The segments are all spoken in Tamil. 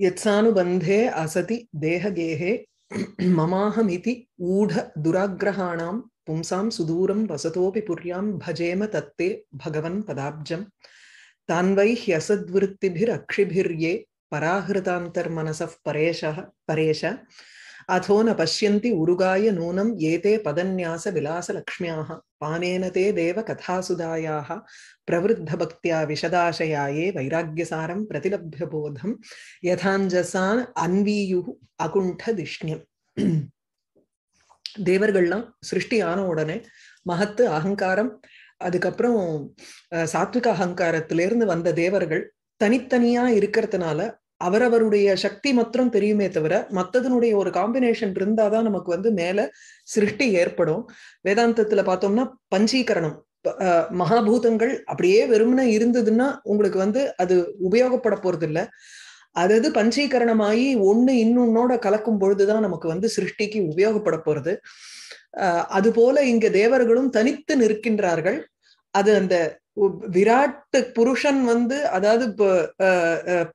यत्सानुबन्धे असति देहगेहे ममाहमिति ऊढदुराग्रहाणां पुंसां सुदूरं वसतोऽपि पुर्यां भजेम तत्ते भगवन् पदाब्जं तान्वै पराहृतान्तर्मनसः परेशः परेश அதோன பசியந்தி உருகாய நூனம் ஏதே பதநியாச விலாச லக்ஷ்மியாக பானேன தே தேவ கதாசுதாயாக பிரவருத்த பக்தியா விஷதாசயாயே வைராக்கியசாரம் பிரதிலப்ய போதம் யதாஞ்சசான் அன்வீயு அகுண்ட திஷ்ணியம் தேவர்கள்லாம் சிருஷ்டி ஆன உடனே மகத்து அகங்காரம் அதுக்கப்புறம் சாத்விக அகங்காரத்திலிருந்து வந்த தேவர்கள் தனித்தனியா இருக்கிறதுனால அவரவருடைய சக்தி மாத்திரம் தெரியுமே தவிர மற்றதனுடைய ஒரு காம்பினேஷன் இருந்தாதான் நமக்கு வந்து மேல சிருஷ்டி ஏற்படும் வேதாந்தத்துல பார்த்தோம்னா பஞ்சீகரணம் மகாபூதங்கள் அப்படியே வெறுமன இருந்ததுன்னா உங்களுக்கு வந்து அது உபயோகப்பட போறது இல்லை அதாவது பஞ்சீகரணமாகி ஒண்ணு இன்னொன்னோட கலக்கும் பொழுதுதான் நமக்கு வந்து சிருஷ்டிக்கு உபயோகப்பட போறது அது போல இங்க தேவர்களும் தனித்து நிற்கின்றார்கள் அது அந்த விராட்டு புருஷன் வந்து அதாவது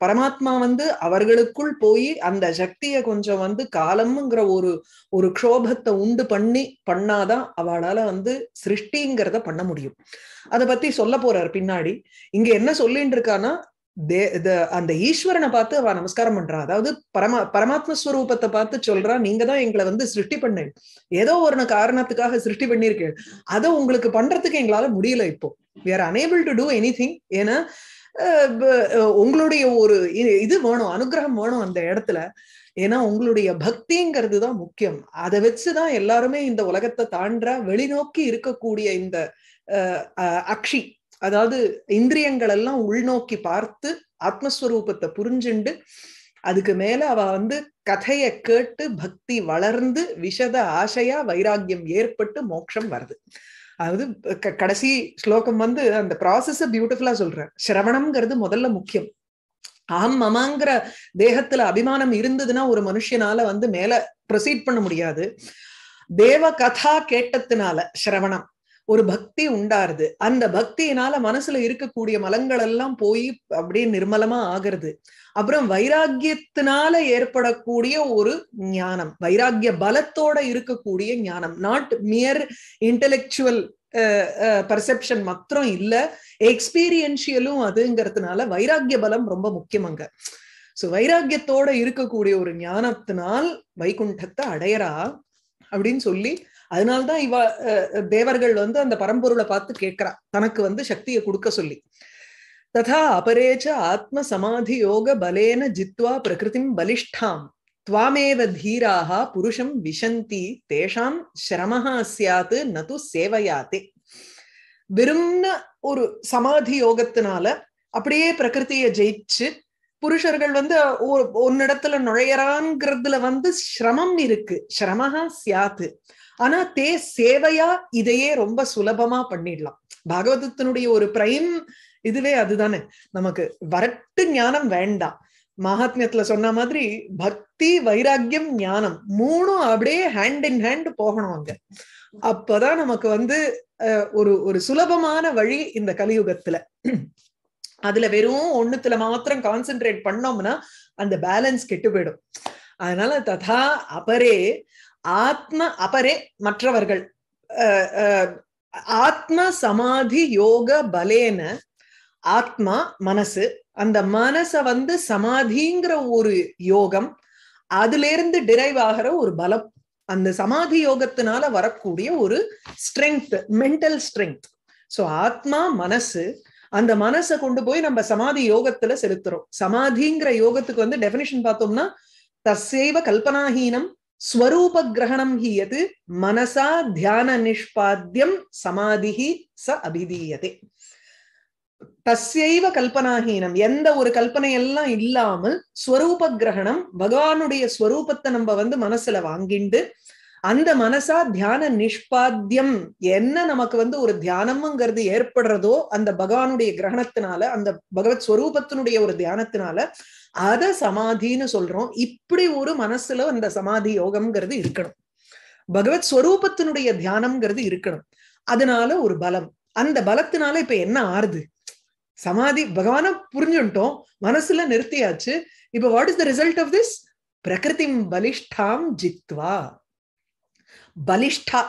பரமாத்மா வந்து அவர்களுக்குள் போய் அந்த சக்தியை கொஞ்சம் வந்து காலம்ங்கிற ஒரு ஒரு க்ஷோபத்தை உண்டு பண்ணி பண்ணாதான் அவளால வந்து சிருஷ்டிங்கிறத பண்ண முடியும் அதை பத்தி சொல்ல போறார் பின்னாடி இங்க என்ன சொல்லின்னு இருக்கான்னா தே அந்த ஈஸ்வரனை பார்த்து அவ நமஸ்காரம் பண்றா அதாவது பரமா பரமாத்ம ஸ்வரூபத்தை பார்த்து சொல்றா நீங்க தான் எங்களை வந்து சிருஷ்டி பண்ணு ஏதோ ஒரு காரணத்துக்காக சிருஷ்டி பண்ணிருக்கேன் அதை உங்களுக்கு பண்றதுக்கு எங்களால முடியல இப்போ we are unable to do anything ஏன்னா உங்களுடைய ஒரு இது வேணும் அனுகிரகம் வேணும் அந்த இடத்துல ஏன்னா உங்களுடைய பக்திங்கிறது தான் முக்கியம் அதை வச்சுதான் எல்லாருமே இந்த உலகத்தை தாண்ட வெளிநோக்கி இருக்கக்கூடிய இந்த அக்ஷி அதாவது இந்திரியங்கள் எல்லாம் உள்நோக்கி பார்த்து ஆத்மஸ்வரூபத்தை புரிஞ்சுண்டு அதுக்கு மேல அவ வந்து கதைய கேட்டு பக்தி வளர்ந்து விஷத ஆசையா வைராக்கியம் ஏற்பட்டு மோட்சம் வருது அதாவது கடைசி ஸ்லோகம் வந்து அந்த ப்ராசஸ பியூட்டிஃபுல்லா சொல்றேன் சிரவணம்ங்கிறது முதல்ல முக்கியம் அகம் மமாங்கிற தேகத்துல அபிமானம் இருந்ததுன்னா ஒரு மனுஷனால வந்து மேல ப்ரொசீட் பண்ண முடியாது தேவ கதா கேட்டத்தினால சிரவணம் ஒரு பக்தி உண்டாருது அந்த பக்தியினால மனசுல இருக்கக்கூடிய மலங்கள் எல்லாம் போய் அப்படியே நிர்மலமா ஆகிறது அப்புறம் வைராக்கியத்தினால ஏற்படக்கூடிய ஒரு ஞானம் வைராக்கிய பலத்தோட இருக்கக்கூடிய ஞானம் நாட் மியர் இன்டலெக்சுவல் பர்செப்ஷன் மாத்திரம் இல்ல எக்ஸ்பீரியன்ஷியலும் அதுங்கிறதுனால வைராக்கிய பலம் ரொம்ப முக்கியம் அங்க சோ வைராக்கியத்தோட இருக்கக்கூடிய ஒரு ஞானத்தினால் வைகுண்டத்தை அடையறா அப்படின்னு சொல்லி அதனால்தான் இவ தேவர்கள் வந்து அந்த பரம்பொருளை பார்த்து கேட்கிறா தனக்கு வந்து சக்தியை கொடுக்க சொல்லி ததா சமாதி யோக பலேன ஜித்வா பிரகிருதிம் பலிஷ்டாம் துவாமேவ தீராக புருஷம் விஷந்தி தேஷாம் சிரமஹா சியாத்து நது சேவையாத்தே வெறும்னு ஒரு சமாதி யோகத்தினால அப்படியே பிரகிருத்தியை ஜெயிச்சு புருஷர்கள் வந்து ஒன்னிடத்துல நுழையறான்ங்கிறதுல வந்து சிரமம் இருக்கு சிரமஹா சியாத்து ஆனா தே சேவையா இதையே ரொம்ப சுலபமா பண்ணிடலாம் பாகவதத்தினுடைய ஒரு பிரைம் இதுவே அதுதானே நமக்கு வரட்டு ஞானம் வேண்டாம் மகாத்மியத்துல சொன்ன மாதிரி பக்தி வைராக்கியம் ஞானம் மூணும் அப்படியே ஹேண்ட் இன் ஹேண்ட் போகணும் அங்க அப்பதான் நமக்கு வந்து ஒரு ஒரு சுலபமான வழி இந்த கலியுகத்துல அதுல வெறும் ஒண்ணுத்துல மாத்திரம் கான்சென்ட்ரேட் பண்ணோம்னா அந்த பேலன்ஸ் கெட்டு போயிடும் அதனால ததா அபரே ஆத்ம அபரே மற்றவர்கள் ஆத்ம சமாதி யோக பலேன ஆத்மா மனசு அந்த மனச வந்து சமாதிங்கிற ஒரு யோகம் அதுல இருந்து டிரைவ் ஆகிற ஒரு பலம் அந்த சமாதி யோகத்தினால வரக்கூடிய ஒரு ஸ்ட்ரென்த் மென்டல் ஸ்ட்ரென்த் சோ ஆத்மா மனசு அந்த மனசை கொண்டு போய் நம்ம சமாதி யோகத்துல செலுத்துறோம் சமாதிங்கிற யோகத்துக்கு வந்து டெபினிஷன் பார்த்தோம்னா தசைவ கல்பனாஹீனம் ஸ்வரூப கிரகணம் ஹீயது மனசா தியான நிஷ்பாத்தியம் சமாதிஹி ச அபிதீயதே தஸ்யைவ கல்பனாகீனம் எந்த ஒரு கல்பனை எல்லாம் இல்லாமல் ஸ்வரூப கிரகணம் பகவானுடைய ஸ்வரூபத்தை நம்ம வந்து மனசுல வாங்கிண்டு அந்த மனசா தியான நிஷ்பாத்தியம் என்ன நமக்கு வந்து ஒரு தியானம்ங்கிறது ஏற்படுறதோ அந்த பகவானுடைய கிரகணத்தினால அந்த பகவத் ஸ்வரூபத்தினுடைய ஒரு தியானத்தினால அத சமாதின்னு சொல்றோம் இப்படி ஒரு மனசுல அந்த சமாதி யோகம்ங்கிறது இருக்கணும் பகவத் ஸ்வரூபத்தினுடைய தியானம்ங்கிறது இருக்கணும் அதனால ஒரு பலம் அந்த பலத்தினால இப்ப என்ன ஆறுது சமாதி பகவான புரிஞ்சுட்டோம் மனசுல நிறுத்தியாச்சு இப்ப what is the result of this பிரகிருதி பலிஷ்டாம் ஜித்வா பலிஷ்டா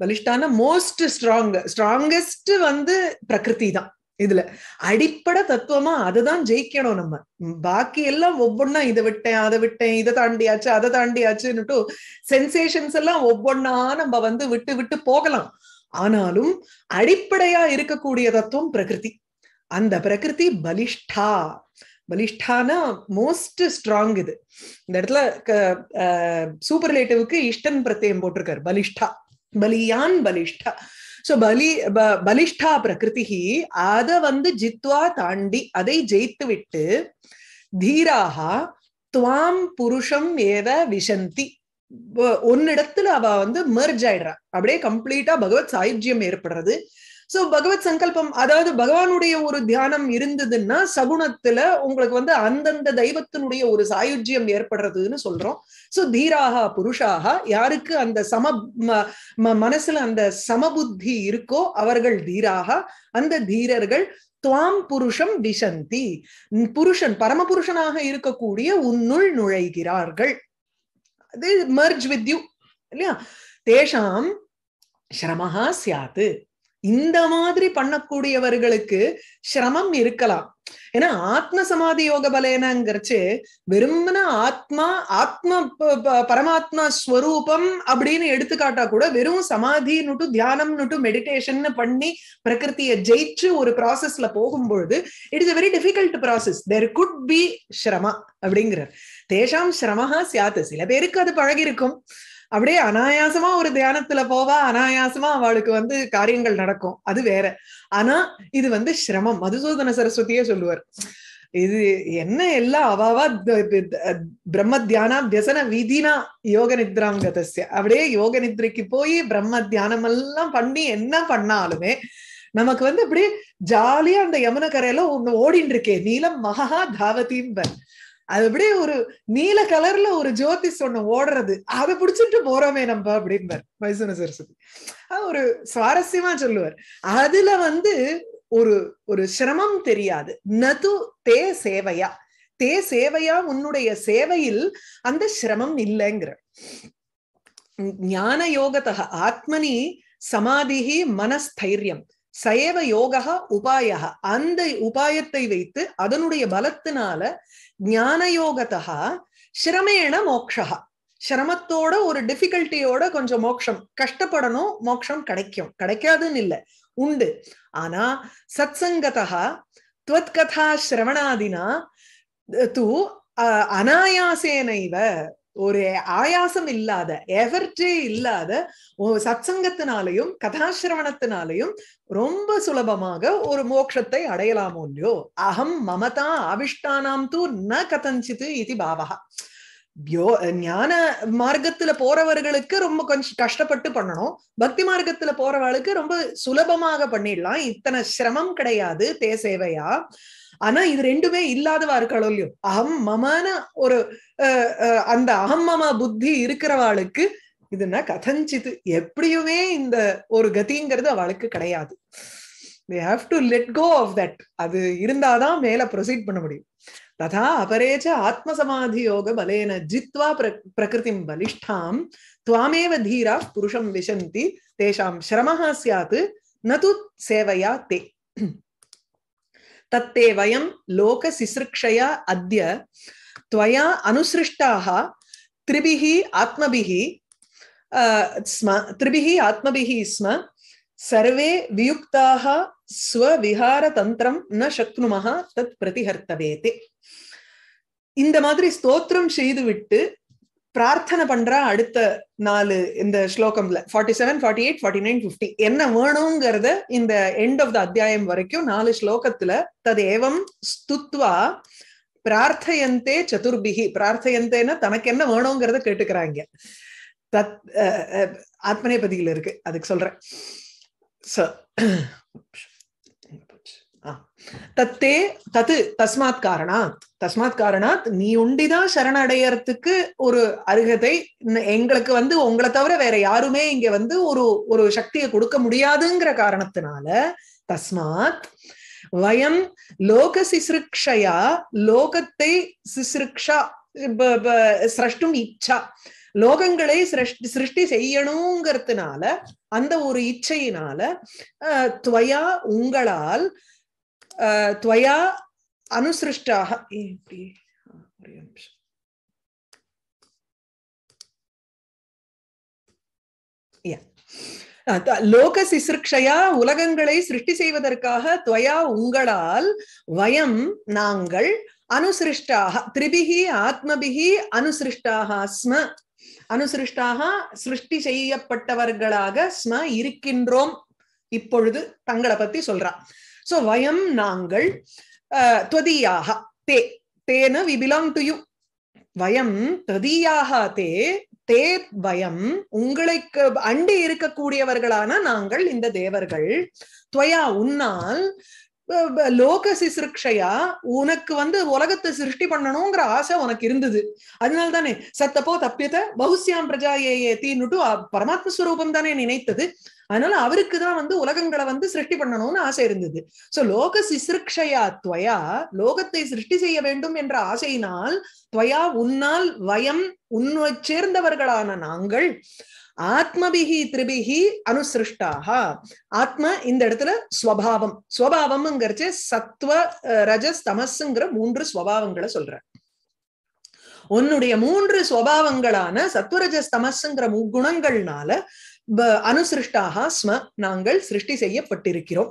பலிஷ்டான மோஸ்ட் ஸ்ட்ராங் ஸ்ட்ராங்கஸ்ட் வந்து பிரகிருதி தான் இதுல அடிப்படை தத்துவமா அதுதான் ஜெயிக்கணும் நம்ம பாக்கி எல்லாம் ஒவ்வொன்னா இதை விட்டேன் அதை விட்டேன் இதை தாண்டியாச்சு அதை தாண்டியாச்சுன்னுட்டு சென்சேஷன்ஸ் எல்லாம் ஒவ்வொன்னா நம்ம வந்து விட்டு விட்டு போகலாம் ஆனாலும் அடிப்படையா இருக்கக்கூடிய தத்துவம் பிரகிருதி அந்த பிரகிருதி பலிஷ்டா பலிஷ்டானா மோஸ்ட் ஸ்ட்ராங் இது இந்த இடத்துல சூப்பர்லேட்டிவ்க்கு இஷ்டன் பிரத்தியம் போட்டிருக்காரு பலிஷ்டா பலியான் பலிஷ்டா சோ பலி பலிஷ்டா பிரகிருதி அத வந்து ஜித்வா தாண்டி அதை ஜெயித்து விட்டு தீராக துவாம் புருஷம் ஏவ விஷந்தி ஒன்னிடத்துல அவ வந்து மெர்ஜ் ஆயிடுறா அப்படியே கம்ப்ளீட்டா பகவத் சாயுஜ்யம் ஏற்படுறது சோ பகவத் சங்கல்பம் அதாவது பகவானுடைய ஒரு தியானம் இருந்ததுன்னா சகுணத்துல உங்களுக்கு வந்து அந்தந்த தெய்வத்தினுடைய ஒரு சாயுஜ்யம் ஏற்படுறதுன்னு சொல்றோம் சோ தீராகா புருஷாகா யாருக்கு அந்த சம மனசுல அந்த சமபுத்தி இருக்கோ அவர்கள் தீராகா அந்த தீரர்கள் துவாம் புருஷம் விசந்தி புருஷன் பரம புருஷனாக இருக்கக்கூடிய உன்னுள் நுழைகிறார்கள் அது மர்ஜ் வித்யூ இல்லையா தேஷாம் சிரமஹா சியாத்து இந்த மாதிரி பண்ணக்கூடியவர்களுக்கு சிரமம் இருக்கலாம் ஏன்னா ஆத்ம சமாதி யோக பலேனங்கிறச்சு வெறும்ன ஆத்மா ஆத்ம பரமாத்மா ஸ்வரூபம் அப்படின்னு எடுத்துக்காட்டா கூட வெறும் சமாதி தியானம்னுட்டு தியானம் மெடிடேஷன் பண்ணி பிரகிருத்தியை ஜெயிச்சு ஒரு ப்ராசஸ்ல போகும்பொழுது it is a very difficult process there could be ஸ்ரமா அப்படிங்கிறார் தேஷாம் ஸ்ரமஹா சியாத்து சில பேருக்கு அது பழகிருக்கும் அப்படியே அனாயாசமா ஒரு தியானத்துல போவா அனாயாசமா அவளுக்கு வந்து காரியங்கள் நடக்கும் அது வேற ஆனா இது வந்து சிரமம் மதுசூதன சரஸ்வதியே சொல்லுவார் இது என்ன எல்லாம் அவாவா பிரம்ம தியானா வியசன விதினா யோக நித்ராம் அப்படியே யோக நித்ரைக்கு போய் பிரம்ம தியானம் எல்லாம் பண்ணி என்ன பண்ணாலுமே நமக்கு வந்து அப்படியே ஜாலியா அந்த யமுன கரையில ஒண்ணு ஓடின்னு இருக்கே நீலம் மகா தாவதீம்பன் அது அப்படியே ஒரு நீல கலர்ல ஒரு ஜோதி சொன்ன ஓடுறது அதை பிடிச்சிட்டு போறோமே நம்ம அப்படின்பார் மைசூன சரஸ்வதி ஒரு சுவாரஸ்யமா சொல்லுவார் அதுல வந்து ஒரு ஒரு சிரமம் தெரியாது நது தே சேவையா தே சேவையா உன்னுடைய சேவையில் அந்த சிரமம் இல்லைங்கிற ஞான யோகத்தக ஆத்மனி சமாதிகி மனஸ்தைரியம் சயவ யோகா உபாயா அந்த உபாயத்தை வைத்து அதனுடைய பலத்தினால ஞான யோகத்தா சிரமேண மோக்ஷா சிரமத்தோட ஒரு டிஃபிகல்ட்டியோட கொஞ்சம் மோக்ஷம் கஷ்டப்படணும் மோக்ஷம் கிடைக்கும் கிடைக்காதுன்னு இல்லை உண்டு ஆனா சத் சங்கதா துவத்கதா சிரவணாதினா தூ அனாயாசேனைவ ஒரு ஆயாசம் இல்லாத எவர்டே இல்லாத சத்சங்கத்தினாலையும் கதாசிரவணத்தினாலையும் ரொம்ப சுலபமாக ஒரு மோட்சத்தை இல்லையோ அகம் மமதா அவிஷ்டானாம் தூ ந கதஞ்சித்து இது பாவகா யோ ஞான மார்க்கத்துல போறவர்களுக்கு ரொம்ப கொஞ்சம் கஷ்டப்பட்டு பண்ணணும் பக்தி மார்க்கத்துல போறவர்களுக்கு ரொம்ப சுலபமாக பண்ணிடலாம் இத்தனை சிரமம் கிடையாது தே சேவையா ஆனா இது ரெண்டுமே இல்லாதவா இருக்காளோ இல்லையோ அகம் மமான ஒரு அந்த அகம் மம புத்தி இருக்கிறவாளுக்கு இதுனா கதஞ்சித்து எப்படியுமே இந்த ஒரு கதிங்கிறது அவளுக்கு கிடையாது they have to let go of that அது இருந்தாதான் மேல ப்ரொசீட் பண்ண முடியும் ததா அபரேச்ச ஆத்மசமாதி யோக பலேன ஜித்வா பிர பிரகிருதிம் பலிஷ்டாம் துவாமேவ தீரா புருஷம் விசந்தி தேஷாம் சிரமஹா சியாத் நது சேவையா தே तत्ते वयं லோக சிசிருக்ஷயா அத்ய त्वया अनुसृष्टाः त्रिभिः आत्मभिः स्म त्रिभिः आत्मभिः स्म सर्वे वियुक्ताः स्वविहारतन्त्रं न शक्नुमः தத் பிரதிஹர்த்தவேதே இந்த மாதிரி ஸ்தோத்திரம் செய்துவிட்டு பிரார்த்தனை பண்றா அடுத்த நாலு இந்த ஸ்லோகம்ல forty seven forty eight forty nine fifty என்ன வேணுங்கிறத இந்த எண்ட் ஆஃப் த அத்தியாயம் வரைக்கும் நாலு ஸ்லோகத்துல தது ஏவம் ஸ்துத்வா பிரார்த்தையந்தே சதுர்பிகி பிரார்த்தையந்தேன்னா தனக்கு என்ன வேணுங்கிறத கேட்டுக்கிறாங்க தத் பதியில இருக்கு அதுக்கு சொல்றேன் தத்தே தத்து தஸ்மாத் காரணாத் தஸ்மாத் காரணாத் நீ உண்டிதான் சரணடையறதுக்கு ஒரு அருகதை எங்களுக்கு வந்து உங்களை தவிர வேற யாருமே இங்க வந்து ஒரு ஒரு சக்தியை கொடுக்க முடியாதுங்கிற காரணத்தினால தஸ்மாத் வயம் லோக சிசிருக்ஷையா லோகத்தை சிசிருக்ஷா சிரஷ்டும் இச்சா லோகங்களை சிருஷ்டி சிருஷ்டி செய்யணுங்கிறதுனால அந்த ஒரு இச்சையினால துவயா உங்களால் துவயா அனுசிருஷ்டாக லோக சிசுக்ஷையா உலகங்களை சிருஷ்டி செய்வதற்காக துவயா உங்களால் வயம் நாங்கள் அனுசிருஷ்டாக திரிபிகி ஆத்மபிகி அனுசிருஷ்டாக ஸ்ம அனுசிருஷ்டாக சிருஷ்டி செய்யப்பட்டவர்களாக ஸ்ம இருக்கின்றோம் இப்பொழுது தங்களை பத்தி சொல்றான் சோ வயம் நாங்கள் त्वदीयाः தே தேன वि டு யூ வயம் ததீயாக தே தே வயம் உங்களுக்கு அண்டி இருக்கக்கூடியவர்களான நாங்கள் இந்த தேவர்கள் துவயா உன்னால் லோக சிசிருக்ஷையா உனக்கு வந்து உலகத்தை சிருஷ்டி பண்ணணுங்கிற ஆசை உனக்கு இருந்தது அதனால தானே சத்தப்போ தப்பியத்தை பகுசியாம் பிரஜா ஏ தீனுட்டு பரமாத்ம ஸ்வரூபம் தானே நினைத்தது அதனால அவருக்குதான் வந்து உலகங்களை வந்து சிருஷ்டி பண்ணணும்னு ஆசை இருந்தது சோ லோக சிசிருக்ஷயா துவயா லோகத்தை சிருஷ்டி செய்ய வேண்டும் என்ற ஆசையினால் துவயா உன்னால் வயம் உன்னை சேர்ந்தவர்களான நாங்கள் ஆத்மபிகி திரிபிகி அனுசிருஷ்டாக ஆத்ம இந்த இடத்துல ஸ்வபாவம் ஸ்வபாவம்ங்கிறச்சு சத்வ ரஜஸ் தமஸ்ங்கிற மூன்று ஸ்வபாவங்களை சொல்ற உன்னுடைய மூன்று ஸ்வபாவங்களான சத்வரஜஸ் தமஸுங்கிற குணங்கள்னால அனுசிருஷ்டாக ஸ்ம நாங்கள் சிருஷ்டி செய்யப்பட்டிருக்கிறோம்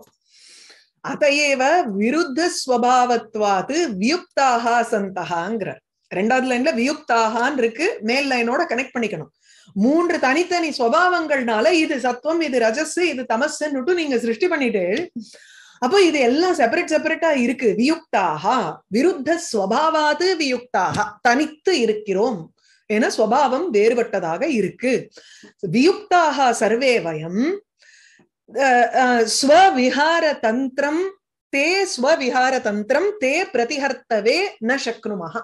அதையேவ விருத்த ஸ்வபாவத்வாது வியுக்தாக சந்தகாங்கிறார் ரெண்டாவது லைன்ல வியுக்தாகான் இருக்கு மேல் லைனோட கனெக்ட் பண்ணிக்கணும் மூன்று தனித்தனி சுவாவங்கள்னால இது சத்துவம் இது ரஜஸ் இது தமசுன்னு நீங்க சிருஷ்டி பண்ணிட்டு அப்போ இது எல்லாம் செப்பரேட் செப்பரேட்டா இருக்கு வியுக்தாக விருத்த ஸ்வபாவாது வியுக்தாக தனித்து இருக்கிறோம் என சுவாவம் வேறுபட்டதாக இருக்கு வியுக்தாக சர்வே வயம் ஸ்வவிஹார தந்திரம் தே ஸ்வவிஹார தந்திரம் தே பிரதிஹர்த்தவே ந சக்னுமஹா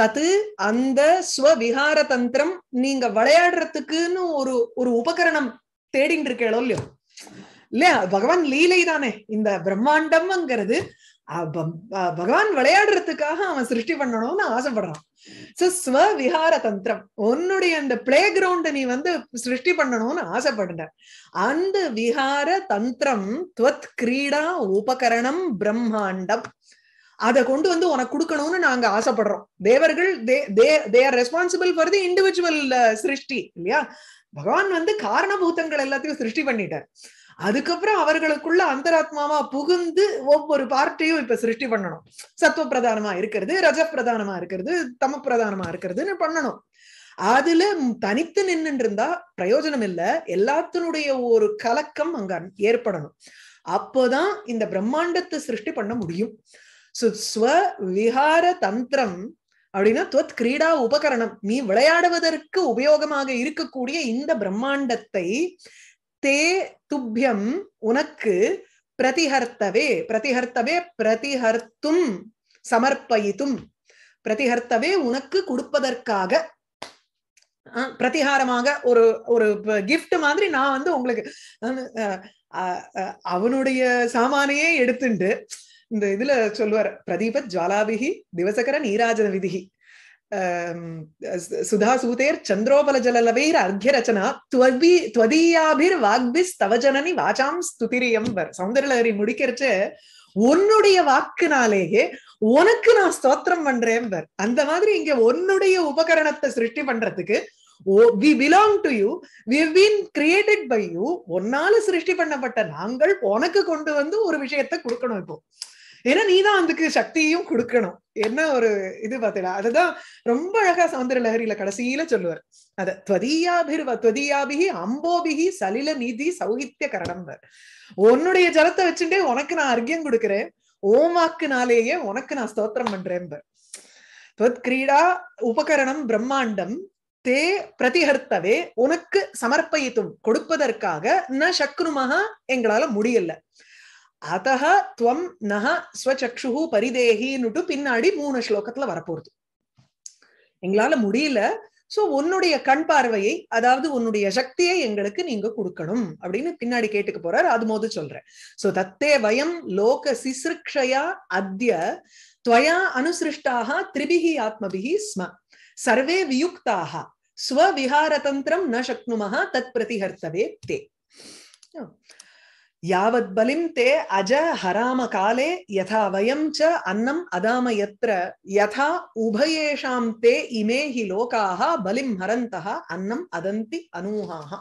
தத்து அந்த ஸ்வவிஹார தந்திரம் நீங்க விளையாடுறதுக்குன்னு ஒரு ஒரு உபகரணம் தேடிட்டு இருக்கேளோ இல்லையோ இல்லையா பகவான் லீலை தானே இந்த பிரம்மாண்டம்ங்கிறது பகவான் விளையாடுறதுக்காக அவன் சிருஷ்டி பண்ணணும்னு ஆசைப்படுறான் சோ ஸ்வ விஹார தந்திரம் உன்னுடைய அந்த பிளே கிரவுண்ட் நீ வந்து சிருஷ்டி பண்ணணும்னு ஆசைப்படுற அந்த விஹார தந்திரம் துவத் கிரீடா உபகரணம் பிரம்மாண்டம் அதை கொண்டு வந்து உனக்கு கொடுக்கணும்னு நாங்க ஆசைப்படுறோம் தேவர்கள் they are responsible for the individual சிருஷ்டி இல்லையா பகவான் வந்து காரணபூதங்கள் எல்லாத்தையும் சிருஷ்டி பண்ணிட்டார் அதுக்கப்புறம் அவர்களுக்குள்ள அந்தராத்மாவா புகுந்து ஒவ்வொரு பார்ட்டியும் இப்ப சிருஷ்டி பண்ணணும் சத்துவ பிரதானமா இருக்கிறது ரஜ பிரதானமா இருக்கிறது தம பிரதானமா இருக்கிறதுன்னு பண்ணணும் அதுல தனித்து நின்று இருந்தா பிரயோஜனம் இல்ல எல்லாத்தினுடைய ஒரு கலக்கம் அங்க ஏற்படணும் அப்போதான் இந்த பிரம்மாண்டத்தை சிருஷ்டி பண்ண முடியும் சுஸ்வ விஹார தந்திரம் அப்படின்னா துவத் கிரீடா உபகரணம் நீ விளையாடுவதற்கு உபயோகமாக இருக்கக்கூடிய இந்த பிரம்மாண்டத்தை தே துப்பியம் உனக்கு பிரதிஹர்த்தவே பிரதிஹர்த்தவே பிரதிஹர்த்தும் சமர்ப்பயித்தும் பிரதிஹர்த்தவே உனக்கு கொடுப்பதற்காக பிரதிகாரமாக ஒரு ஒரு கிஃப்ட் மாதிரி நான் வந்து உங்களுக்கு அவனுடைய சாமானையே எடுத்துண்டு இந்த இதுல சொல்லுவார் பிரதீப ஜுவாலாபிகி திவசகர நீராஜன விதிகி சுதாசூதேர் சந்திரோபலஜலலவைர் அர்க்கியரச்சனா துவபி துவதீயாபிர் வாக்பிஸ்தவ ஜனனி வாச்சாம் ஸ்துதிரியம் வர் சௌந்தரலகரி முடிக்கிறச்சு உன்னுடைய வாக்குனாலேயே உனக்கு நான் ஸ்தோத்திரம் பண்றேன் வர் அந்த மாதிரி இங்க உன்னுடைய உபகரணத்தை சிருஷ்டி பண்றதுக்கு we belong to you we been created by you ஒன்னால சிருஷ்டி பண்ணப்பட்ட நாங்கள் உனக்கு கொண்டு வந்து ஒரு விஷயத்தை கொடுக்கணும் இப்போ ஏன்னா நீதான் அதுக்கு சக்தியும் கொடுக்கணும் என்ன ஒரு இது பார்த்தடா அதுதான் ரொம்ப அழகா சௌந்தர லஹரியில கடைசியில சொல்லுவார் அத துவதியாபிர்வ துவதியாபிகி அம்போபிகி சலில நீதி சௌகித்ய கரணம் உன்னுடைய ஜலத்தை வச்சுட்டே உனக்கு நான் அர்க்கியம் கொடுக்குறேன் ஓமாக்குனாலேயே உனக்கு நான் ஸ்தோத்திரம் பண்றேன் கிரீடா உபகரணம் பிரம்மாண்டம் தே பிரதிகர்த்தவே உனக்கு சமர்ப்பயித்தும் கொடுப்பதற்காக ந சக்குனுமாக எங்களால முடியல அதக துவம் நக ஸ்வச்சக்ஷு பரிதேகின்னுட்டு பின்னாடி மூணு ஸ்லோகத்துல வரப்போறது எங்களால முடியல சோ உன்னுடைய கண் பார்வையை அதாவது உன்னுடைய சக்தியை எங்களுக்கு நீங்க கொடுக்கணும் அப்படின்னு பின்னாடி கேட்டுக்க போறாரு அது போது சொல்றேன் சோ தத்தே வயம் லோக சிசிருக்ஷயா அத்திய துவயா அனுசிருஷ்டாக திரிபிகி ஆத்மபிகி ஸ்ம சர்வே வியுக்தாக ஸ்வவிஹாரதந்திரம் ந சக்னுமஹா தத் பிரதிஹர்த்தவே தே யாவத் பலிம் தே அஜ ஹராம காலே யதா வயம் ச அன்னம் அதாம யத்ர யதா உபயேஷாம் தே இமே ஹி லோகாக பலிம் ஹரந்தா அன்னம் அதந்தி அனூஹாக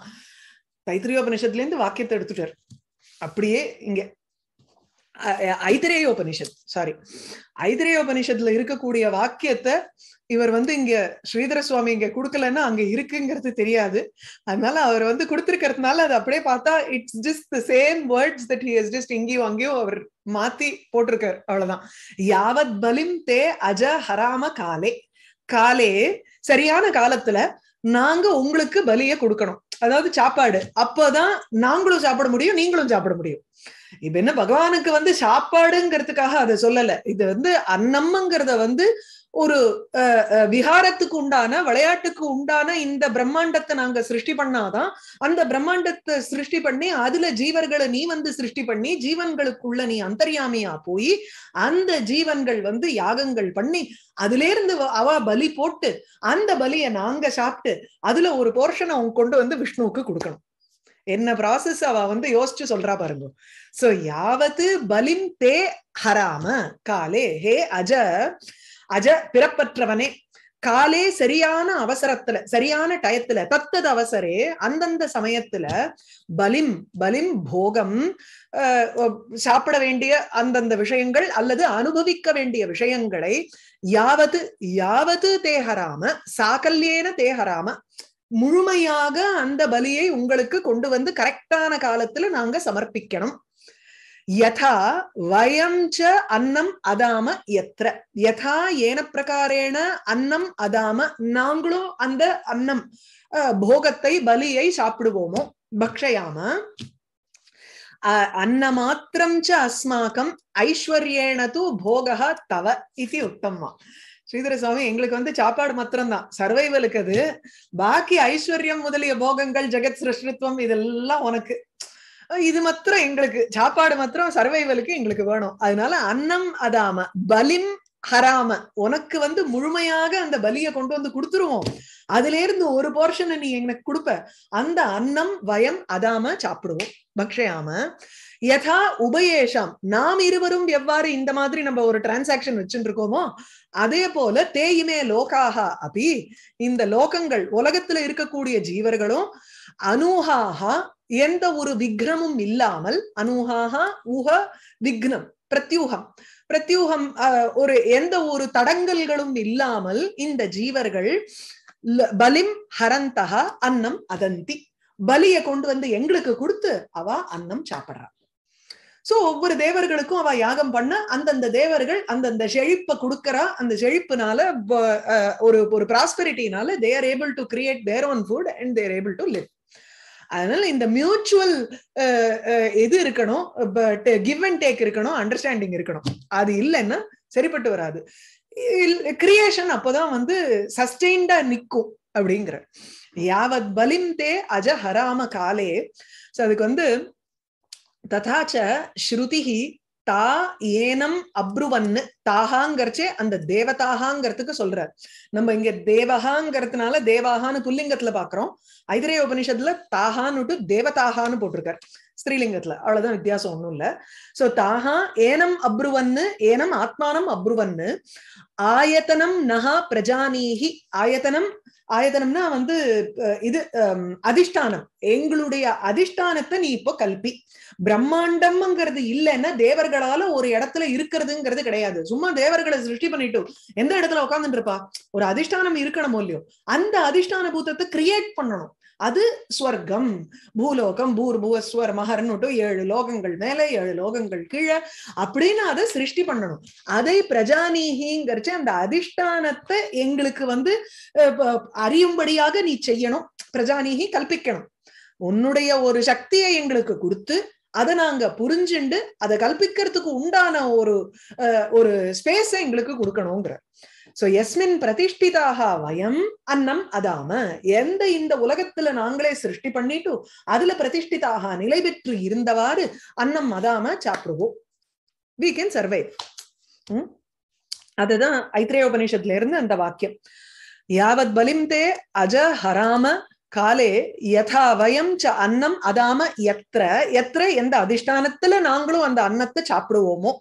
தைத்திரியோபனிஷத்துலேருந்து வாக்கியத்தை எடுத்துட்டார் அப்படியே இங்க ஐதரேய உபனிஷத் சாரி ஐதரேய உபனிஷத்துல இருக்கக்கூடிய வாக்கியத்தை இவர் வந்து இங்க ஸ்ரீதர சுவாமி இங்க கொடுக்கலன்னா அங்க இருக்குங்கிறது தெரியாது அதனால அவர் வந்து கொடுத்துருக்கிறதுனால அது அப்படியே பார்த்தா it's just the same words that he is just இங்கேயும் அங்கேயும் அவர் மாத்தி போட்டிருக்கார் அவ்வளவுதான் யாவத் பலிம் தே அஜ ஹராம காலே காலே சரியான காலத்துல நாங்க உங்களுக்கு பலிய கொடுக்கணும் அதாவது சாப்பாடு அப்பதான் நாங்களும் சாப்பிட முடியும் நீங்களும் சாப்பிட முடியும் இப்ப என்ன பகவானுக்கு வந்து சாப்பாடுங்கிறதுக்காக அதை சொல்லல இது வந்து அன்னம்ங்கிறத வந்து ஒரு விகாரத்துக்கு உண்டான விளையாட்டுக்கு உண்டான இந்த பிரம்மாண்டத்தை நாங்க சிருஷ்டி பண்ணாதான் அந்த பிரம்மாண்டத்தை சிருஷ்டி பண்ணி அதுல ஜீவர்களை நீ வந்து சிருஷ்டி பண்ணி ஜீவன்களுக்குள்ள நீ அந்தரியாமையா போய் அந்த ஜீவன்கள் வந்து யாகங்கள் பண்ணி அதுல இருந்து அவ பலி போட்டு அந்த பலியை நாங்க சாப்பிட்டு அதுல ஒரு போர்ஷனை அவங்க கொண்டு வந்து விஷ்ணுவுக்கு கொடுக்கணும் என்ன ப்ராசஸ் அவ வந்து யோசிச்சு சொல்றா பாருங்க சோ யாவது பலிம் தே ஹராம காலே ஹே அஜ அஜ பிறப்பற்றவனே காலே சரியான அவசரத்துல சரியான டயத்துல தத்தது அவசரே அந்தந்த சமயத்துல பலிம் பலிம் போகம் சாப்பிட வேண்டிய அந்தந்த விஷயங்கள் அல்லது அனுபவிக்க வேண்டிய விஷயங்களை யாவது யாவது தேஹராம சாகல்யேன தேஹராம முழுமையாக அந்த பலியை உங்களுக்கு கொண்டு வந்து கரெக்டான காலத்துல நாங்க சமர்ப்பிக்கணும் யதா வயம் ச அன்னம் அதாம எத்திர யதா ஏன பிரகாரேண அன்னம் அதாம நாங்களும் அந்த அன்னம் போகத்தை பலியை சாப்பிடுவோமோ பக்ஷயாம அன்னமாத்திரம் ச அஸ்மாக்கம் ஐஸ்வர்யேண தூ தவ இது உத்தம்மா ஸ்ரீதர சுவாமி எங்களுக்கு வந்து சாப்பாடு மாத்திரம்தான் சர்வைவலுக்கு அது பாக்கி ஐஸ்வர்யம் முதலிய போகங்கள் ஜெகத் சிருஷ்டித்வம் இதெல்லாம் உனக்கு இது மாத்திரம் எங்களுக்கு சாப்பாடு மாத்திரம் சர்வைவலுக்கு எங்களுக்கு வேணும் அதனால அன்னம் அதாம பலிம் ஹராம உனக்கு வந்து முழுமையாக அந்த பலியை கொண்டு வந்து கொடுத்துருவோம் அதுல இருந்து ஒரு போர்ஷனை நீ எனக்கு கொடுப்ப அந்த அன்னம் வயம் அதாம சாப்பிடுவோம் பக்ஷயாம யதா உபயேஷம் நாம் இருவரும் எவ்வாறு இந்த மாதிரி நம்ம ஒரு டிரான்சாக்ஷன் வச்சுட்டு இருக்கோமோ அதே போல தேயிமே லோகாக அபி இந்த லோகங்கள் உலகத்துல இருக்கக்கூடிய ஜீவர்களும் அனூஹாக எந்த ஒரு விக்னமும் இல்லாமல் அனூஹாக உஹ விக்னம் பிரத்யூகம் பிரத்யூகம் ஒரு எந்த ஒரு தடங்கல்களும் இல்லாமல் இந்த ஜீவர்கள் பலிம் ஹரந்தக அன்னம் அதந்தி பலிய கொண்டு வந்து எங்களுக்கு கொடுத்து அவ அன்னம் சாப்பிடுறா சோ ஒவ்வொரு தேவர்களுக்கும் அவ யாகம் பண்ண அந்தந்த தேவர்கள் அந்தந்த செழிப்ப கொடுக்கறா அந்த செழிப்புனால ஒரு ஒரு ப்ராஸ்பெரிட்டினால they are able to create their own food and they're able to live அதனால இந்த மியூச்சுவல் இது இருக்கணும் பட் கிவ் அண்ட் டேக் இருக்கணும் அண்டர்ஸ்டாண்டிங் இருக்கணும் அது இல்லைன்னா சரிப்பட்டு வராது கிரியேஷன் அப்போதான் வந்து சஸ்டெயின்டா நிற்கும் அப்படிங்கிற யாவத் பலிம் தே அஜ ஹராம காலே ஸோ அதுக்கு வந்து ததாச்ச ஸ்ருதி தா ஏனம் அப்ருவன்னு தாகாங்கிறச்சே அந்த தேவதாகாங்கிறதுக்கு சொல்றார் நம்ம இங்க தேவகாங்கிறதுனால தேவாகான்னு புல்லிங்கத்துல பாக்குறோம் ஐதிரே உபனிஷத்துல தாகான்னுட்டு தேவதாகான்னு போட்டிருக்கார் ஸ்ரீலிங்கத்துல அவ்வளவுதான் வித்தியாசம் ஒண்ணும் இல்ல சோ தாகா ஏனம் அப்ருவன்னு ஏனம் ஆத்மானம் அப்ருவன்னு ஆயத்தனம் நகா பிரஜானீஹி ஆயத்தனம் ஆயதனம்னா வந்து இது அதிஷ்டானம் எங்களுடைய அதிஷ்டானத்தை நீ இப்போ கல்பி பிரம்மாண்டம்ங்கிறது இல்லைன்னா தேவர்களால ஒரு இடத்துல இருக்கிறதுங்கிறது கிடையாது சும்மா தேவர்களை சிருஷ்டி பண்ணிட்டு எந்த இடத்துல உட்காந்துட்டு இருப்பா ஒரு அதிஷ்டானம் இருக்கணுமோ இல்லையோ அந்த அதிஷ்டான பூத்தத்தை கிரியேட் பண்ணணும் அது ஸ்வர்க்கம் பூலோகம் பூர் பூஸ்வர் மகர்னுட்டு ஏழு லோகங்கள் மேலே ஏழு லோகங்கள் கீழே அப்படின்னு அதை சிருஷ்டி பண்ணணும் அதை பிரஜானீகிங்கிறச்சு அந்த அதிஷ்டானத்தை எங்களுக்கு வந்து அறியும்படியாக நீ செய்யணும் பிரஜானீகி கல்பிக்கணும் உன்னுடைய ஒரு சக்தியை எங்களுக்கு கொடுத்து அதை நாங்க புரிஞ்சுண்டு அதை கல்பிக்கிறதுக்கு உண்டான ஒரு ஒரு ஸ்பேஸை எங்களுக்கு கொடுக்கணுங்கிற சோ எஸ்மின் பிரதிஷ்டிதாக வயம் அன்னம் அதாம எந்த இந்த உலகத்துல நாங்களே சிருஷ்டி பண்ணிட்டு அதுல பிரதிஷ்டிதாக நிலை பெற்று இருந்தவாறு அன்னம் அதாம சாப்பிடுவோம் வி கேன் சர்வை அதுதான் ஐத்திரேயோபனிஷத்துல இருந்து அந்த வாக்கியம் யாவத் பலிம் தே அஜ ஹராம காலே யதா வயம் ச அன்னம் அதாம எத்திர எத்திர எந்த அதிஷ்டானத்துல நாங்களும் அந்த அன்னத்தை சாப்பிடுவோமோ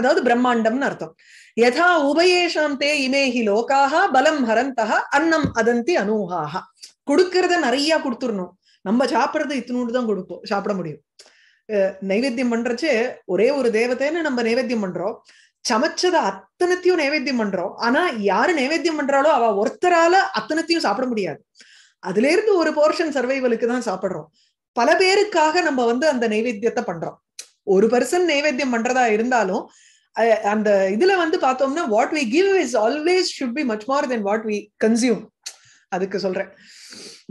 அதாவது பிரம்மாண்டம்னு அர்த்தம் யதா உபயேஷாம் தே இமேஹி லோகாக பலம் ஹரந்தா அன்னம் அதந்தி அனூகாக கொடுக்கறத நிறைய கொடுத்துடணும் நம்ம சாப்பிட்றது இத்தினோடு தான் கொடுப்போம் சாப்பிட முடியும் நைவேத்தியம் பண்றச்சு ஒரே ஒரு தேவத்தைன்னு நம்ம நைவேத்தியம் பண்றோம் சமைச்சதை அத்தனத்தையும் நைவேத்தியம் பண்றோம் ஆனா யாரு நைவேத்தியம் பண்றாலோ அவ ஒருத்தரால அத்தனத்தையும் சாப்பிட முடியாது அதுல இருந்து ஒரு போர்ஷன் சர்வைவலுக்கு தான் சாப்பிடுறோம் பல பேருக்காக நம்ம வந்து அந்த நைவேத்தியத்தை பண்றோம் ஒரு பர்சன் நைவேத்தியம் பண்றதா இருந்தாலும் அந்த இதுல வந்து பார்த்தோம்னா what we give is always should be much more than what we consume அதுக்கு சொல்றேன்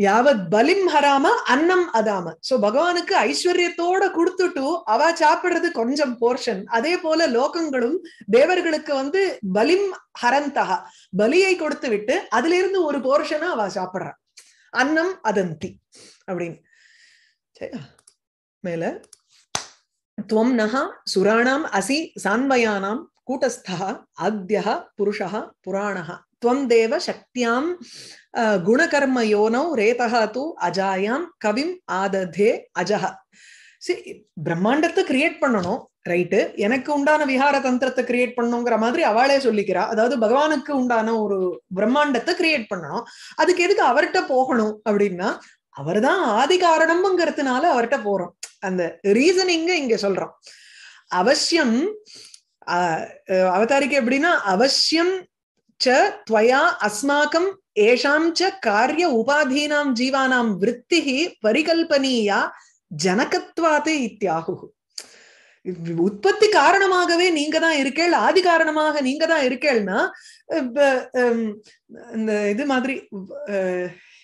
யாவத் பலிம் ஹராம அன்னம் அதாம சோ பகவானுக்கு ஐஸ்வர்யத்தோட கொடுத்துட்டு அவ சாப்பிடுறது கொஞ்சம் போர்ஷன் அதே போல லோகங்களும் தேவர்களுக்கு வந்து பலிம் ஹரந்தகா பலியை கொடுத்து விட்டு அதுல இருந்து ஒரு போர்ஷனா அவ சாப்பிடுறான் அன்னம் அதந்தி அப்படின்னு சரியா மேல துவம் நகா சுராணாம் அசி சான்வயானாம் கூட்டஸ்தா ஆத்யா புருஷா புராணா துவம் தேவ சக்தியாம் குணகர்மயோனௌ ரேதா தூ அஜாயாம் கவிம் ஆததே அஜஹ சி பிரம்மாண்டத்தை கிரியேட் பண்ணணும் ரைட்டு எனக்கு உண்டான விஹார தந்திரத்தை கிரியேட் பண்ணுங்கிற மாதிரி அவளே சொல்லிக்கிறா அதாவது பகவானுக்கு உண்டான ஒரு பிரம்மாண்டத்தை கிரியேட் பண்ணணும் அதுக்கு எதுக்கு அவர்கிட்ட போகணும் அப்படின்னா அவர் தான் ஆதி காரணம்ங்கிறதுனால அவர்கிட்ட போறோம் அந்த ரீசனிங்க இங்க சொல்றோம் அவசியம் அவதாரிக்கு எப்படின்னா அவசியம் ச துவயா அஸ்மாக்கம் ஏஷாம் ச காரிய உபாதீனாம் ஜீவானாம் விற்த்தி பரிகல்பனீயா ஜனகத்வாதே இத்தியாகு உற்பத்தி காரணமாகவே நீங்க தான் இருக்கேள் ஆதி காரணமாக நீங்க தான் இருக்கேள்னா இந்த இது மாதிரி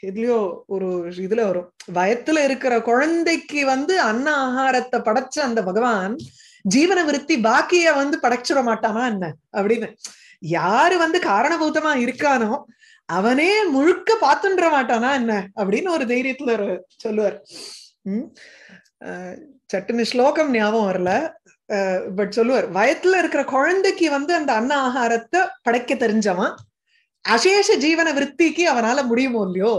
எதுலயோ ஒரு இதுல வரும் வயத்துல இருக்கிற குழந்தைக்கு வந்து அன்ன ஆகாரத்தை படைச்ச அந்த பகவான் ஜீவன விருத்தி பாக்கிய வந்து படைச்சிட மாட்டானா என்ன அப்படின்னு யாரு வந்து காரணபூதமா இருக்கானோ அவனே முழுக்க பாத்துன்ற மாட்டானா என்ன அப்படின்னு ஒரு தைரியத்துல சொல்லுவார் உம் சட்டுன்னு ஸ்லோகம் ஞாபகம் வரல பட் சொல்லுவார் வயத்துல இருக்கிற குழந்தைக்கு வந்து அந்த அன்ன ஆகாரத்தை படைக்க தெரிஞ்சவன் அசேஷ ஜீவன விற்பிக்கு அவனால முடியுமோ இல்லையோ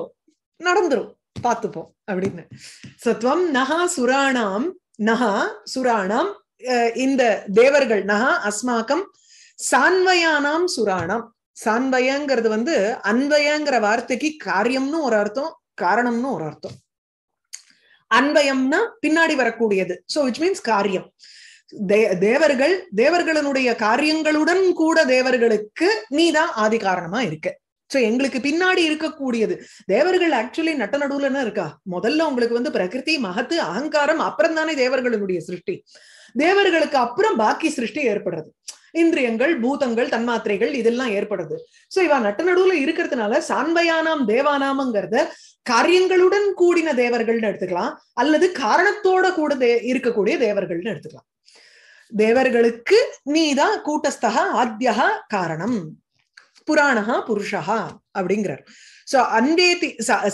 நடந்துரும் பார்த்துப்போம் அப்படின்னு சத்வம் நகா சுராணாம் நகா சுராணாம் இந்த தேவர்கள் நகா அஸ்மாக்கம் சான்வயானாம் சுராணம் சான்வயங்கிறது வந்து அன்வயங்கிற வார்த்தைக்கு காரியம்னு ஒரு அர்த்தம் காரணம்னு ஒரு அர்த்தம் அன்பயம்னா பின்னாடி வரக்கூடியது சோ விச் மீன்ஸ் காரியம் தே தேவர்கள் தேவர்களுடைய காரியங்களுடன் கூட தேவர்களுக்கு நீதான் ஆதி காரணமா இருக்கு சோ எங்களுக்கு பின்னாடி இருக்கக்கூடியது தேவர்கள் ஆக்சுவலி நட்ட நடுவுலன்னு இருக்கா முதல்ல உங்களுக்கு வந்து பிரகிருதி மகத்து அகங்காரம் அப்புறம் தானே தேவர்களுடைய சிருஷ்டி தேவர்களுக்கு அப்புறம் பாக்கி சிருஷ்டி ஏற்படுறது இந்திரியங்கள் பூதங்கள் தன்மாத்திரைகள் இதெல்லாம் ஏற்படுது சோ இவா நட்ட நடுவுல இருக்கிறதுனால சான்பயானாம் தேவானாமங்கிறத காரியங்களுடன் கூடின தேவர்கள்னு எடுத்துக்கலாம் அல்லது காரணத்தோட கூட தே இருக்கக்கூடிய தேவர்கள்னு எடுத்துக்கலாம் தேவர்களுக்கு நீதான் கூட்டஸ்தகா ஆத்தியா காரணம் புராணா புருஷா அப்படிங்கிறார் சோ அன்பேதி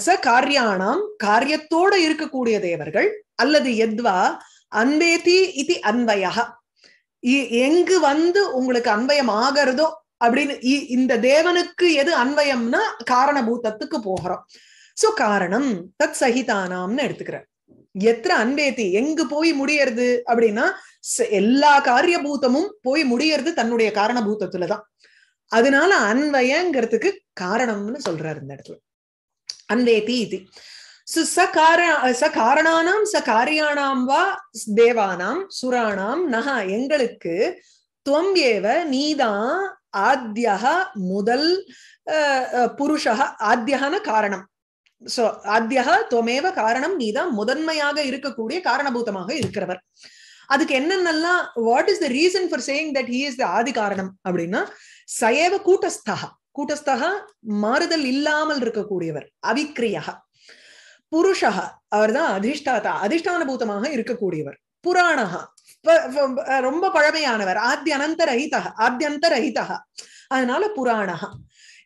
ச காரியானாம் காரியத்தோட இருக்கக்கூடிய தேவர்கள் அல்லது எத்வா அன்பேதி இது அன்பயா எங்கு வந்து உங்களுக்கு அன்பயம் ஆகிறதோ அப்படின்னு இந்த தேவனுக்கு எது அன்பயம்னா காரணபூத்தத்துக்கு போகிறோம் சோ காரணம் தத் சகிதானாம்னு எடுத்துக்கிறார் எத்தனை அன்பேத்தி எங்கு போய் முடியறது அப்படின்னா எல்லா காரியபூதமும் போய் முடியறது தன்னுடைய காரணபூதத்துலதான் அதனால அன்வயங்கிறதுக்கு காரணம்னு சொல்றாரு இந்த இடத்துல ச இது ச காரியானாம் வா தேவானாம் சுராணாம் நகா எங்களுக்கு துவம் ஏவ நீதான் ஆத்தியக முதல் புருஷக ஆத்தியகன காரணம் சோ ஆத்தியக துவமேவ காரணம் நீதான் முதன்மையாக இருக்கக்கூடிய காரணபூதமாக இருக்கிறவர் அதுக்கு என்னென்னலாம் what is the reason for saying that he is the ஆதி காரணம் அப்படின்னா சயவ கூட்டஸ்தகா கூட்டஸ்தகா மாறுதல் இல்லாமல் இருக்கக்கூடியவர் அவிக்ரியா புருஷா அவர் தான் அதிர்ஷ்டாதா அதிர்ஷ்டான பூதமாக இருக்கக்கூடியவர் புராணகா ரொம்ப பழமையானவர் ஆத்தியனந்த ரஹிதா ஆத்தியந்த ரஹிதா அதனால புராணகா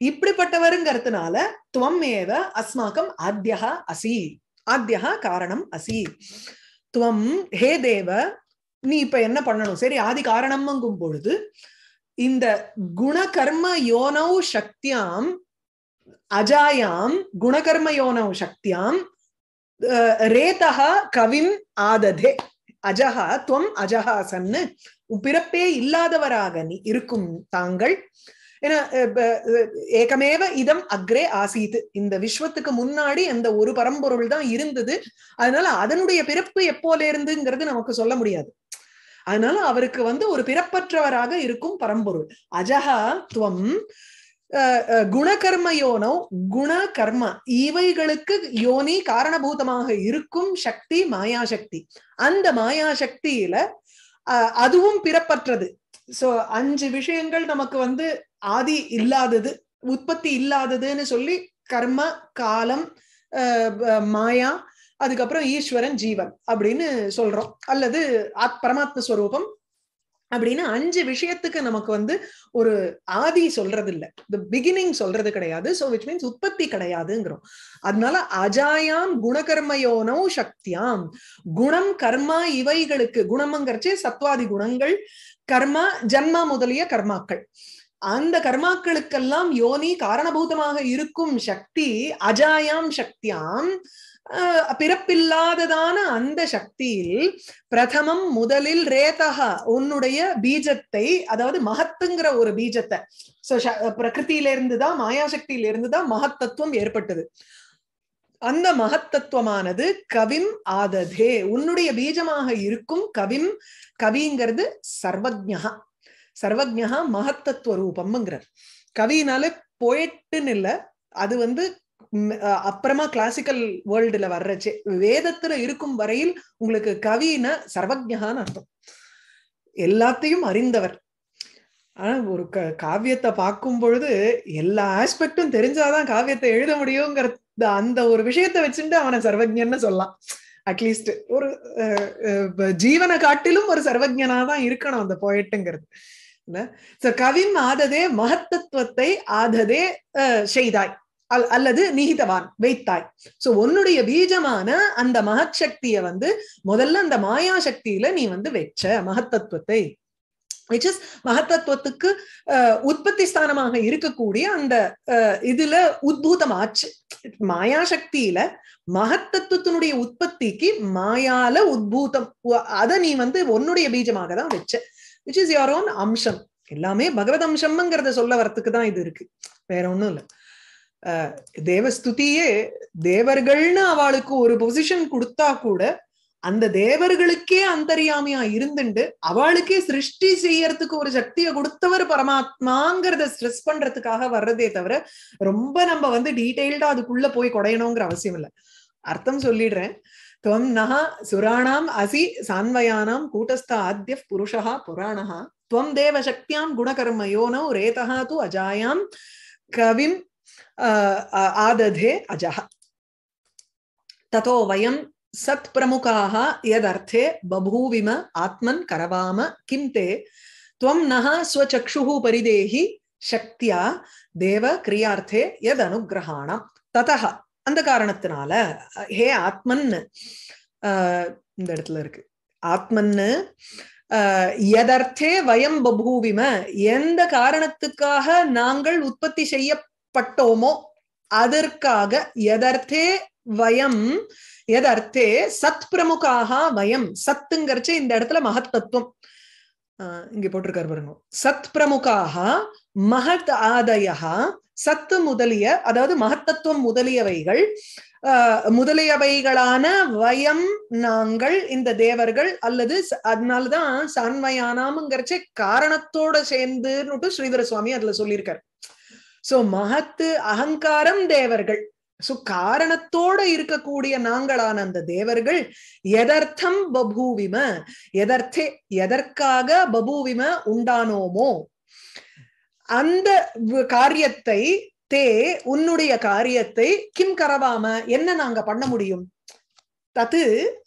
இப்படிப்பட்டவருங்கிறதுனால துவம்மேவ அஸ்மாக்கம் ஆத்தியா அசி ஆத்தியா காரணம் அசி துவம் ஹே தேவ நீ இப்ப என்ன பண்ணணும் சரி ஆதி காரணம்ங்கும் பொழுது இந்த குணகர்ம யோனௌ சக்தியாம் அஜாயாம் குணகர்ம யோனௌ சக்தியாம் ரேதா கவிம் ஆததே அஜஹா துவம் அஜஹாசன்னு பிறப்பே இல்லாதவராக நீ இருக்கும் தாங்கள் ஏன்னா ஏகமேவ இதம் அக்ரே ஆசீது இந்த விஸ்வத்துக்கு முன்னாடி அந்த ஒரு பரம்பொருள் தான் இருந்தது அதனால அதனுடைய பிறப்பு எப்போல இருந்துங்கிறது நமக்கு சொல்ல முடியாது அதனால அவருக்கு வந்து ஒரு பிறப்பற்றவராக இருக்கும் பரம்பொருள் அஜக துவம் குணகர்ம யோனோ குண கர்ம இவைகளுக்கு யோனி காரணபூதமாக இருக்கும் சக்தி மாயாசக்தி அந்த மாயாசக்தியில அதுவும் பிறப்பற்றது சோ அஞ்சு விஷயங்கள் நமக்கு வந்து ஆதி இல்லாதது உற்பத்தி இல்லாததுன்னு சொல்லி கர்ம காலம் மாயா அதுக்கப்புறம் ஈஸ்வரன் ஜீவன் அப்படின்னு சொல்றோம் அல்லது ஆத் பரமாத்ம ஸ்வரூபம் அப்படின்னு அஞ்சு விஷயத்துக்கு நமக்கு வந்து ஒரு ஆதி சொல்றது இல்லை பிகினிங் சொல்றது கிடையாது சோ விச் மீன்ஸ் உற்பத்தி கிடையாதுங்கிறோம் அதனால அஜாயாம் குணகர்மயோனோ சக்தியாம் குணம் கர்மா இவைகளுக்கு குணமங்கிறச்சு சத்வாதி குணங்கள் கர்மா ஜன்மா முதலிய கர்மாக்கள் அந்த கர்மாக்களுக்கெல்லாம் யோனி காரணபூதமாக இருக்கும் சக்தி அஜாயாம் சக்தியாம் பிறப்பில்லாததான அந்த சக்தியில் பிரதமம் முதலில் ரேதகா உன்னுடைய பீஜத்தை அதாவது மகத்துங்கிற ஒரு பீஜத்தை சோ பிரகிருத்தில இருந்துதான் மாயாசக்தியில இருந்துதான் மகத்தத்துவம் ஏற்பட்டது அந்த மகத்தத்துவமானது கவிம் ஆததே உன்னுடைய பீஜமாக இருக்கும் கவிம் கவிங்கிறது சர்வஜகா சர்வஜகா மகத்தத்துவ ரூபம்ங்கிறார் கவினால போயிட்டுன்னு இல்லை அது வந்து அப்புறமா கிளாசிக்கல் வேர்ல்டுல வர்றச்சு வேதத்துல இருக்கும் வரையில் உங்களுக்கு கவின சர்வஜகான்னு அர்த்தம் எல்லாத்தையும் அறிந்தவர் ஆனா ஒரு க காவியத்தை பார்க்கும் பொழுது எல்லா ஆஸ்பெக்டும் தெரிஞ்சாதான் காவியத்தை எழுத முடியுங்கிற அந்த ஒரு விஷயத்த வச்சுட்டு அவனை சர்வஜன்னு சொல்லலாம் அட்லீஸ்ட் ஒரு ஜீவனை காட்டிலும் ஒரு சர்வஜனா தான் இருக்கணும் அந்த போயிட்டுங்கிறது கவிம் ஆததே மகத்தத்துவத்தை ஆததே செய்தாய் அல்லது நீகிதவான் வைத்தாய் சோ உன்னுடைய பீஜமான அந்த மகசக்திய வந்து முதல்ல அந்த மாயா சக்தியில நீ வந்து வச்ச மகத்தத்துவத்தை விச் இஸ் மகத்தத்துவத்துக்கு உற்பத்தி ஸ்தானமாக இருக்கக்கூடிய அந்த இதுல உத்பூதம் ஆச்சு மாயா சக்தியில மகத்தத்துவத்தினுடைய உற்பத்திக்கு மாயால உத்பூதம் அத நீ வந்து உன்னுடைய பீஜமாக தான் வச்ச விச் இஸ் யோர் ஓன் அம்சம் எல்லாமே பகவத் அம்சம்ங்கிறத சொல்ல வரத்துக்கு தான் இது இருக்கு வேற ஒண்ணும் இல்லை தேவஸ்துதியே தேவர்கள்னு அவளுக்கு ஒரு பொசிஷன் கொடுத்தா கூட அந்த தேவர்களுக்கே அந்தரியாமையா இருந்துண்டு அவளுக்கே சிருஷ்டி செய்யறதுக்கு ஒரு சக்தியை கொடுத்தவர் பரமாத்மாங்கிறத ஸ்ட்ரெஸ் பண்றதுக்காக வர்றதே தவிர ரொம்ப நம்ம வந்து டீடைல்டா அதுக்குள்ள போய் குடையணுங்கிற அவசியம் இல்லை அர்த்தம் சொல்லிடுறேன் துவம் நகா சுராணாம் அசி சான்வயானாம் கூட்டஸ்தா ஆத்திய புருஷா புராணா துவம் தேவ சக்தியாம் குணகர்மயோனோ ரேதா து அஜாயாம் கவிம் आदधे अजः ततो वयं सत्प्रमुखाः यदर्थे बभूविम आत्मन् करवाम किं ते त्वं नः स्वचक्षुः பரிதேஹி சக்தியா தேவ கிரியார்த்தே எது அனுகிரகாணம் ததா அந்த காரணத்தினால ஹே ஆஹ் இந்த இடத்துல இருக்கு ஆஹ் எதர்த்தே வயம் பபூவிம எந்த காரணத்துக்காக நாங்கள் உற்பத்தி செய்ய பட்டோமோ அதற்காக எதர்த்தே வயம் எதர்த்தே சத் பிரமுகாக வயம் சத்துங்கிறச்ச இந்த இடத்துல மகத்தத்துவம் இங்க போட்டிருக்காரு பாருங்க சத் பிரமுகாக மகத் ஆதயா சத்து முதலிய அதாவது மகத்தத்துவம் முதலியவைகள் முதலியவைகளான வயம் நாங்கள் இந்த தேவர்கள் அல்லது அதனாலதான் சான்மயானாம்ங்கிறச்சே காரணத்தோட சேர்ந்துன்னுட்டு ஸ்ரீதர சுவாமி அதுல சொல்லியிருக்காரு சோ மகத்து அகங்காரம் தேவர்கள் சோ காரணத்தோட இருக்கக்கூடிய நாங்களான அந்த தேவர்கள் எதர்த்தம் பபூவிம எதர்த்தே எதற்காக பபூவிம உண்டானோமோ அந்த காரியத்தை தே உன்னுடைய காரியத்தை கிம் கரவாம என்ன நாங்க பண்ண முடியும் தத்து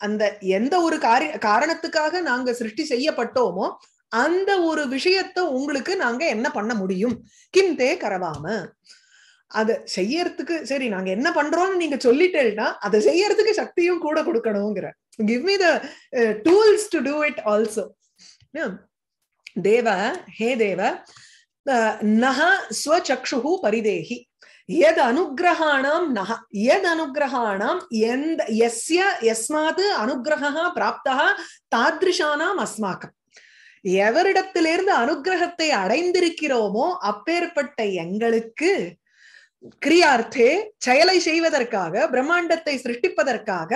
அந்த எந்த ஒரு காரிய காரணத்துக்காக நாங்க சிருஷ்டி செய்யப்பட்டோமோ அந்த ஒரு விஷயத்த உங்களுக்கு நாங்க என்ன பண்ண முடியும் கிந்தே கரவாம அத செய்யறதுக்கு சரி நாங்க என்ன பண்றோம்னு நீங்க சொல்லிட்டேன்னா அதை செய்யறதுக்கு சக்தியும் கூட கொடுக்கணுங்கிற give me the tools to do it also தேவ ஹே தேவ நக ஸ்வச்சு பரிதேகி எத் அனுகிரகாணம் நக எத் அனுகிரகாணாம் எந்த எஸ்ய எஸ்மாத் அனுகிரகா பிராப்தா தாதிருஷானாம் அஸ்மாக்கம் எவரிடத்திலிருந்து அனுகிரகத்தை அடைந்திருக்கிறோமோ அப்பேற்பட்ட எங்களுக்கு கிரியார்த்தே செயலை செய்வதற்காக பிரம்மாண்டத்தை சிருஷ்டிப்பதற்காக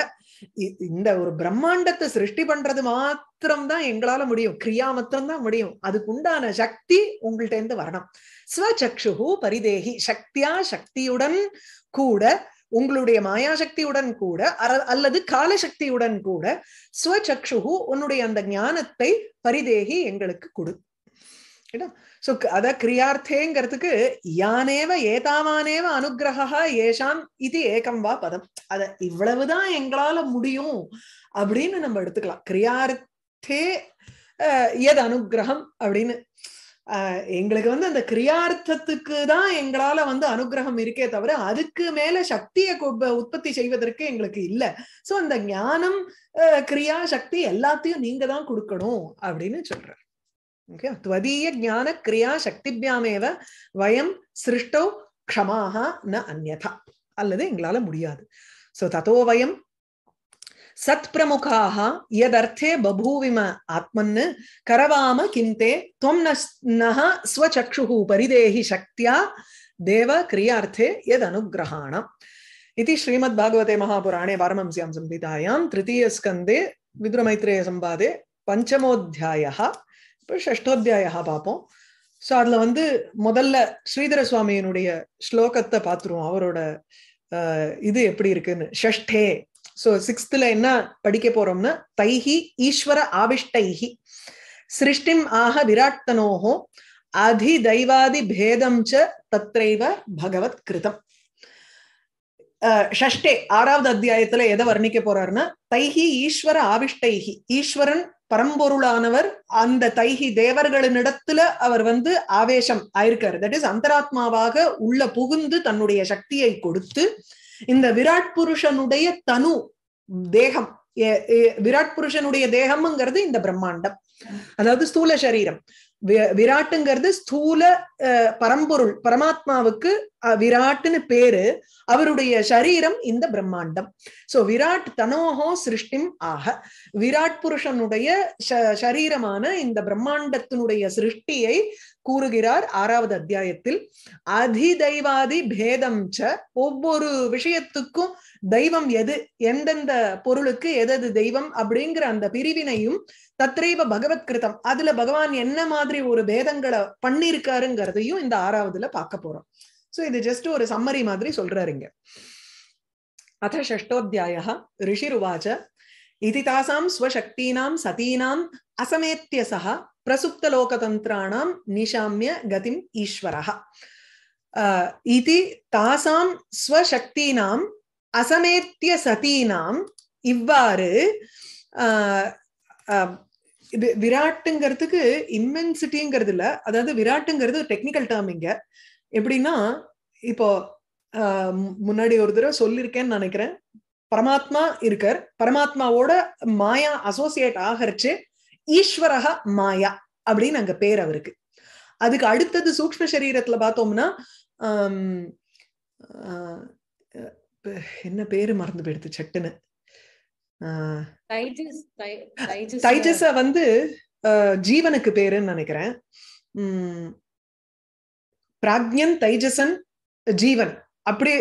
இந்த ஒரு பிரம்மாண்டத்தை சிருஷ்டி பண்றது மாத்திரம்தான் எங்களால முடியும் கிரியா மாத்திரம்தான் முடியும் அதுக்கு உண்டான சக்தி உங்கள்கிட்ட இருந்து வரணும் ஸ்வசக்ஷு பரிதேகி சக்தியா சக்தியுடன் கூட உங்களுடைய மாயாசக்தியுடன் கூட அல்லது காலசக்தியுடன் கூட ஸ்வச்சக்ஷுகு உன்னுடைய அந்த ஞானத்தை பரிதேகி எங்களுக்கு கொடு அத கிரியார்த்தேங்கிறதுக்கு யானேவ ஏதாவானேவ அனுகிரகா ஏஷாம் இது ஏகம் வா பதம் அத இவ்வளவுதான் எங்களால முடியும் அப்படின்னு நம்ம எடுத்துக்கலாம் கிரியார்த்தே எது அனுகிரகம் அப்படின்னு எங்களுக்கு வந்து அந்த கிரியார்த்தத்துக்கு தான் எங்களால வந்து அனுகிரகம் இருக்கே தவிர அதுக்கு மேல சக்தியை உற்பத்தி செய்வதற்கு எங்களுக்கு இல்லை சோ அந்த ஞானம் கிரியா சக்தி எல்லாத்தையும் நீங்க தான் கொடுக்கணும் அப்படின்னு சொல்ற ஓகே துவதீய ஜான கிரியா சக்திபியாமேவ வயம் சிருஷ்டோ க்ஷமாக ந அந்நதா அல்லது எங்களால முடியாது சோ ததோ வயம் சத் பிரமுகாக யதர்த்தே பபூவிம ஆத்மன்னு கரவாம கிந்தே துவம் நக ஸ்வச்சக்ஷு பரிதேஹி சக்தியா தேவ கிரியார்த்தே யத் அனுகிரகாணம் इति श्रीमद्भागवते महापुराणे पारमंस्यां संहितायां तृतीयस्कन्दे विद्रमैत्रेयसंवादे சம்பாதே இப்போ ஷஷ்டோத்தியாய பார்ப்போம் ஸோ அதில் வந்து முதல்ல ஸ்ரீதர சுவாமியினுடைய ஸ்லோகத்தை பார்த்துருவோம் அவரோட இது எப்படி இருக்குன்னு ஷஷ்டே ஸோ சிக்ஸ்த்ல என்ன படிக்க போறோம்னா தைஹி ஈஸ்வர ஆவிஷ்டைஹி சிருஷ்டிம் ஆக விராட்டனோகோ அதி தெய்வாதி பேதம் ச தத்ரைவ பகவத் கிருதம் ஷஷ்டே ஆறாவது அத்தியாயத்துல எதை வர்ணிக்க போறாருன்னா தைஹி ஈஸ்வர ஆவிஷ்டைஹி ஈஸ்வரன் பரம்பொருளானவர் அந்த தைஹி தேவர்களினிடத்துல அவர் வந்து ஆவேசம் ஆயிருக்காரு தட் இஸ் அந்தராத்மாவாக உள்ள புகுந்து தன்னுடைய சக்தியை கொடுத்து இந்த விராட் புருஷனுடைய தனு தேகம் விராட் புருஷனுடைய தேகம்ங்கிறது இந்த பிரம்மாண்டம் அதாவது ஸ்தூல சரீரம் விராட்டுங்கிறது ஸ்தூல பரம்பொருள் பரமாத்மாவுக்கு விராட்டுன்னு பேரு அவருடைய சரீரம் இந்த பிரம்மாண்டம் சோ விராட் தனோஹோ சிருஷ்டிம் ஆக விராட் புருஷனுடைய சரீரமான இந்த பிரம்மாண்டத்தினுடைய சிருஷ்டியை கூறுகிறார் ஆறாவது அத்தியாயத்தில் அதிதைவாதி பேதம் ச ஒவ்வொரு விஷயத்துக்கும் தெய்வம் எது எந்தெந்த பொருளுக்கு எதது தெய்வம் அப்படிங்கிற அந்த பிரிவினையும் தத்ரைவ பகவத் கிருதம் அதுல பகவான் என்ன மாதிரி ஒரு பேதங்களை பண்ணிருக்காருங்கிறதையும் இந்த ஆறாவதுல பார்க்க போறோம் சோ இது ஜஸ்ட் ஒரு சம்மரி மாதிரி சொல்றாருங்க அத ஷஷ்டோத்தியாய ரிஷிருவாச்ச இதிதாசாம் ஸ்வசக்தீனாம் சதீனாம் அசமேத்திய சகா பிரசுப்த प्रसुप्तलोकतन्त्राणां निशाम्य गतिम् ईश्वरः இதி தாசாம் ஸ்வசக்தீனாம் அசமேத்திய சதீனாம் இவ்வாறு விராட்டுங்கிறதுக்கு இம்மென்சிட்டிங்கிறது இல்ல அதாவது விராட்டுங்கிறது ஒரு டெக்னிக்கல் டேர்ம் இங்க எப்படின்னா இப்போ முன்னாடி ஒரு தடவை சொல்லியிருக்கேன்னு நினைக்கிறேன் பரமாத்மா இருக்கார் பரமாத்மாவோட மாயா அசோசியேட் ஆகரிச்சு ஈஸ்வரக மாயா அப்படின்னு அங்க பேர் அவருக்கு அதுக்கு அடுத்தது சூக்ம சரீரத்துல பார்த்தோம்னா என்ன பேரு மறந்து போயிடுது சட்டுன்னு தைஜஸ வந்து ஜீவனுக்கு பேருன்னு நினைக்கிறேன் பிராக்ஞன் தைஜசன் ஜீவன் அப்படி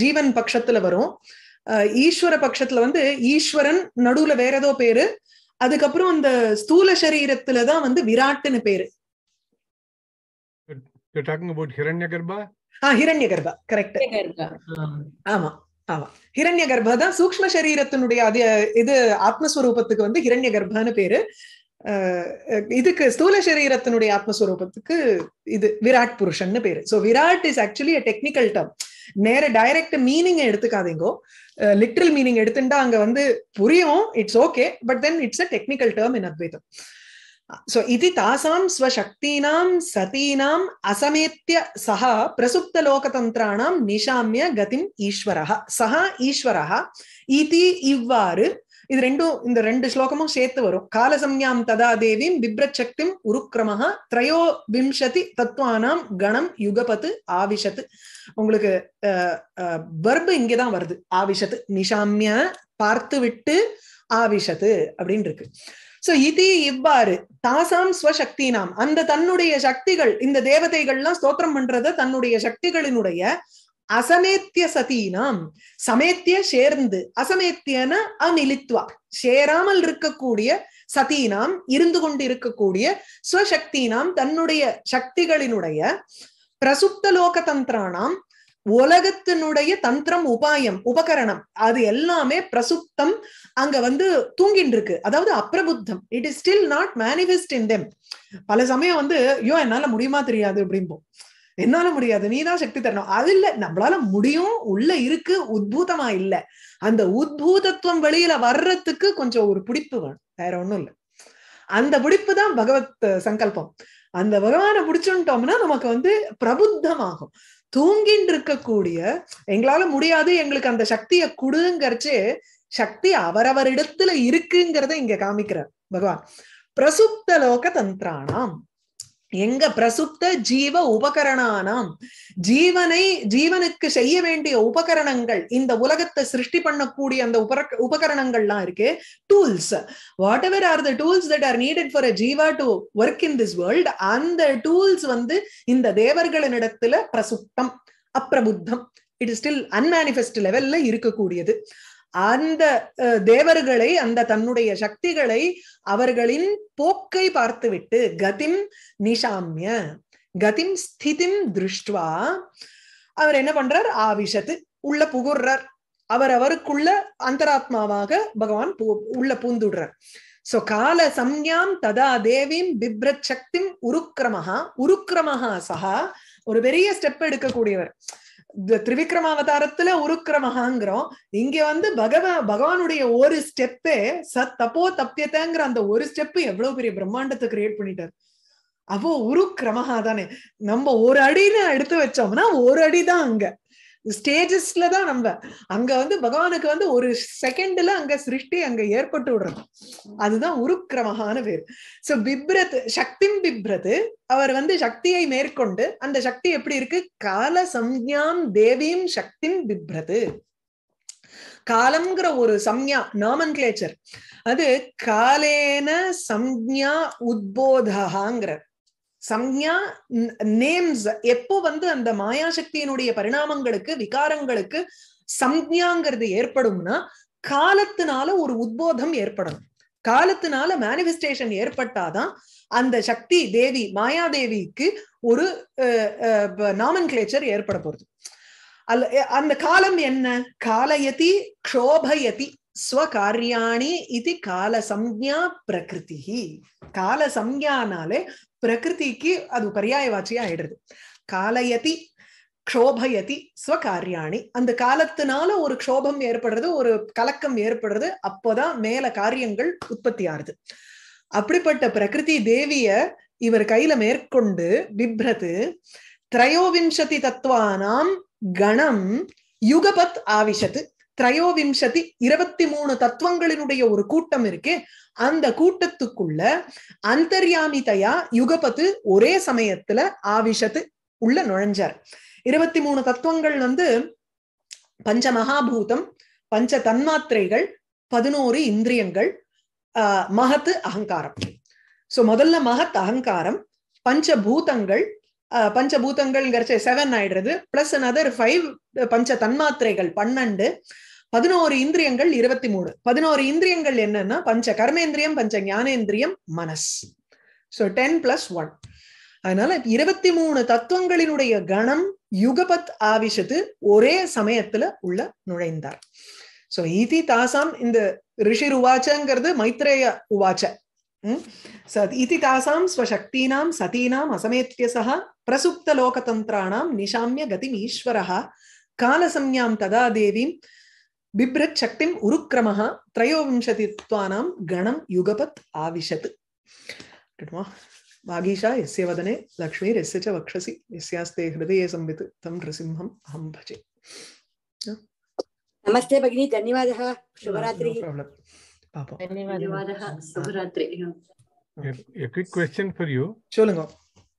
ஜீவன் பட்சத்துல வரும் ஈஸ்வர பட்சத்துல வந்து ஈஸ்வரன் நடுவுல வேற ஏதோ பேரு அதுக்கப்புறம் அந்த ஸ்தூல சரீரத்துல தான் வந்து விராட்டுன்னு பேரு ஹிரண்ய கர்ப்பா கரெக்ட் ஆமா ஆமா ஹிரண்ய கர்ப்பா தான் சூக்ம சரீரத்தினுடைய அது இது ஆத்மஸ்வரூபத்துக்கு வந்து ஹிரண்ய கர்ப்பான்னு பேரு இதுக்கு ஸ்தூல சரீரத்தினுடைய ஆத்மஸ்வரூபத்துக்கு இது விராட் புருஷன்னு பேரு சோ விராட் இஸ் ஆக்சுவலி டெக்னிக்கல் டேர்ம் நேர டைரக்ட் மீனிங் எடுத்துக்காதீங்கோ லிட்ரல் மீனிங் எடுத்துட்டா அங்க வந்து புரியும் it's okay but then it's a technical term in அத்வைதம் சோ इति தாசாம் ஸ்வசக்தீனாம் सतीनाम् அசமேத்திய सः प्रसुप्तलोकतन्त्राणां நிஷாமிய गतिम् ईश्वरः சஹா ईश्वरः इति இவ்வாறு இது ரெண்டும் இந்த ரெண்டு ஸ்லோகமும் சேர்த்து வரும் காலசம்யாம் ததா தேவிம் பிப்ரச்சக்திம் உருக்கிரமஹா திரையோ விம்சதி தத்துவானாம் கணம் யுகபத்து ஆவிஷத்து உங்களுக்கு வர்பு இங்கேதான் வருது ஆவிஷத்து நிஷாமிய பார்த்து விட்டு ஆவிஷத்து அப்படின்னு இருக்கு சோ இது இவ்வாறு தாசாம் ஸ்வசக்தி நாம் அந்த தன்னுடைய சக்திகள் இந்த தேவதைகள்லாம் ஸ்தோத்திரம் பண்றத தன்னுடைய சக்திகளினுடைய அசமேத்திய சதீனாம் சமேத்திய சேர்ந்து அசமேத்தியன அமிலித்வா சேராமல் இருக்கக்கூடிய சதீனாம் இருந்து கொண்டு இருக்கக்கூடிய ஸ்வசக்தினாம் தன்னுடைய சக்திகளினுடைய பிரசுப்த லோக தந்திரானாம் உலகத்தினுடைய தந்திரம் உபாயம் உபகரணம் அது எல்லாமே பிரசுப்தம் அங்க வந்து தூங்கிட்டு இருக்கு அதாவது அப்ரபுத்தம் it is still not manifest in them பல சமயம் வந்து ஐயோ என்னால முடியுமா தெரியாது அப்படிம்போம் என்னால முடியாது நீ தான் சக்தி தரணும் அது இல்ல நம்மளால முடியும் உள்ள இருக்கு உத்பூதமா இல்ல அந்த உத்பூதத்துவம் வெளியில வர்றதுக்கு கொஞ்சம் ஒரு பிடிப்பு வேணும் வேற ஒண்ணும் இல்ல அந்த பிடிப்பு தான் பகவத் சங்கல்பம் அந்த பகவான பிடிச்சுட்டோம்னா நமக்கு வந்து பிரபுத்தமாகும் தூங்கின்னு இருக்கக்கூடிய எங்களால முடியாது எங்களுக்கு அந்த சக்தியை கொடுங்கறச்சு சக்தி அவரவரிடத்துல இருக்குங்கிறத இங்க காமிக்கிறார் பகவான் பிரசுப்த லோக தந்திராணாம் எங்க பிரசுப்த ஜீவ உபகரணானாம் ஜீவனை ஜீவனுக்கு செய்ய வேண்டிய உபகரணங்கள் இந்த உலகத்தை சிருஷ்டி பண்ணக்கூடிய அந்த உபர உபகரணங்கள்லாம் இருக்கு tools whatever are the tools that are needed for a ஜீவா to work in this world அந்த டூல்ஸ் வந்து இந்த தேவர்களினிடத்துல பிரசுப்தம் அப்பிரபுத்தம் இட் இஸ் ஸ்டில் அன்மேனிஃபெஸ்ட் லெவல்ல இருக்கக்கூடியது அந்த தேவர்களை அந்த தன்னுடைய சக்திகளை அவர்களின் போக்கை பார்த்துவிட்டு கதிம் நிஷாமிய கதிம் ஸ்திதிம் திருஷ்டுவா அவர் என்ன பண்றார் ஆவிஷத்து உள்ள புகுர்றார் அவர் அவருக்குள்ள அந்தராத்மாவாக பகவான் உள்ள பூந்துடுறார் சோ கால சம்யாம் ததா தேவீம் பிப்ரத் சக்தி உருக்கிரமஹா உருக்கிரமஹா சஹா ஒரு பெரிய ஸ்டெப் எடுக்கக்கூடியவர் திரிவிக்ரமாவதாரத்துல உருக்கிரமஹாங்கிறோம் இங்க வந்து பகவான் பகவானுடைய ஒரு ஸ்டெப்பே சத் தப்போ தப்பியத்தங்கிற அந்த ஒரு ஸ்டெப் எவ்வளவு பெரிய பிரம்மாண்டத்தை கிரியேட் பண்ணிட்டாரு அப்போ உருக்கிரமஹா தானே நம்ம ஒரு அடின்னு எடுத்து வச்சோம்னா ஒரு அடிதான் அங்க ஸ்டேஜஸ்ல தான் நம்ம அங்க வந்து பகவானுக்கு வந்து ஒரு செகண்ட்ல அங்க சிருஷ்டி அங்க ஏற்பட்டு விடுறது அதுதான் உருக்கிரமகான பேர் சோ பிப்ரத் சக்தி பிப்ரத் அவர் வந்து சக்தியை மேற்கொண்டு அந்த சக்தி எப்படி இருக்கு கால சம்ஞாம் தேவியும் சக்தி பிப்ரது காலம்ங்கிற ஒரு சம்யா நாமன் அது காலேன சம்யா உத்போதகாங்கிறார் சம்யா நேம்ஸ் எப்போ வந்து அந்த மாயாசக்தியினுடைய பரிணாமங்களுக்கு விகாரங்களுக்கு சம்யாங்கிறது ஏற்படும்னா காலத்தினால ஒரு உத்போதம் ஏற்படணும் காலத்தினால மேனிஃபெஸ்டேஷன் ஏற்பட்டாதான் அந்த சக்தி தேவி மாயாதேவிக்கு ஒரு நாமன் கிளேச்சர் ஏற்பட போறது அல்ல அந்த காலம் என்ன காலயதி க்ஷோபயதி ஸ்வகாரியாணி இது கால சம்யா பிரகிருதி கால சம்யானாலே பிரகிருதிக்கு அது பரியாய வாச்சியா ஆயிடுறது காலயதி க்ஷோபயதி ஸ்வகாரியாணி அந்த காலத்தினால ஒரு க்ஷோபம் ஏற்படுறது ஒரு கலக்கம் ஏற்படுறது அப்போதான் மேல காரியங்கள் உற்பத்தி ஆறுது அப்படிப்பட்ட பிரகிருதி தேவிய இவர் கையில மேற்கொண்டு பிப்ரது திரையோவின்சதி தத்துவானாம் கணம் யுகபத் ஆவிஷத்து திரையோவிம்சதி இருபத்தி மூணு தத்துவங்களினுடைய ஒரு கூட்டம் இருக்கு அந்த கூட்டத்துக்குள்ள அந்தர்யாமிதையா யுகபத்து ஒரே சமயத்துல ஆவிஷத்து உள்ள நுழைஞ்சார் இருபத்தி மூணு தத்துவங்கள் வந்து பஞ்ச மகாபூதம் பஞ்ச தன்மாத்திரைகள் பதினோரு இந்திரியங்கள் ஆஹ் மகத்து அகங்காரம் சோ முதல்ல மகத் அகங்காரம் பஞ்ச பூதங்கள் பஞ்சபூதங்கள்ங்கிறச்ச செவன் ஆயிடுறது பிளஸ் அனதர் ஃபைவ் பஞ்ச தன்மாத்திரைகள் பன்னெண்டு பதினோரு இந்திரியங்கள் இருபத்தி மூணு பதினோரு இந்திரியங்கள் என்னன்னா பஞ்ச கர்மேந்திரியம் பஞ்ச ஞானேந்திரியம் மனஸ் சோ டென் பிளஸ் ஒன் அதனால இருபத்தி மூணு தத்துவங்களினுடைய கணம் யுகபத் ஆவிஷத்து ஒரே சமயத்துல உள்ள நுழைந்தார் சோ இதி தாசாம் இந்த ரிஷி உவாச்சங்கிறது மைத்ரேய உவாச்ச இதி தாசாம் ஸ்வசக்தீனாம் சதீனாம் அசமேத்தியசா பிரசுப்த லோகதந்திராணாம் நிஷாமிய கதிம் ஈஸ்வரஹா காலசம்யாம் ததா தேவீம் बिभ्रत् शक्तिम् उरुक्रमः त्रयोविंशतित्वानां गणं युगपत् आविशत् वागीशा यस्य वदने लक्ष्मी यस्य च वक्षसि यस्यास्ते हृदये संवित् तं नृसिंहम् अहं भजे नमस्ते भगिनी धन्यवादः शुभरात्रिः धन्यवादः A quick question for you. Sholanga.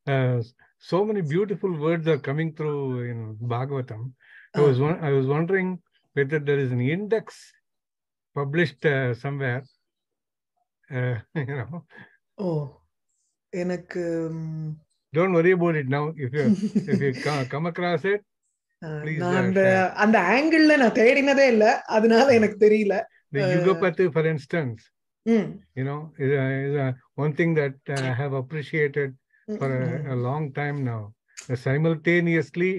Uh, so many beautiful words are coming through in Bhagavatam. Uh-huh. I was, I was wondering whether there is an index published uh, somewhere. Uh, you know. Oh, எனக்கு don't if you come across it, you if you come across it நான் uh, அந்த அந்த ஆங்கிள்ல நான் தேடினதே இல்ல அதனால hmm. எனக்கு தெரியல the yugapathy for instance you know is one thing that uh, i have appreciated hmm, for hmm, a long time now simultaneously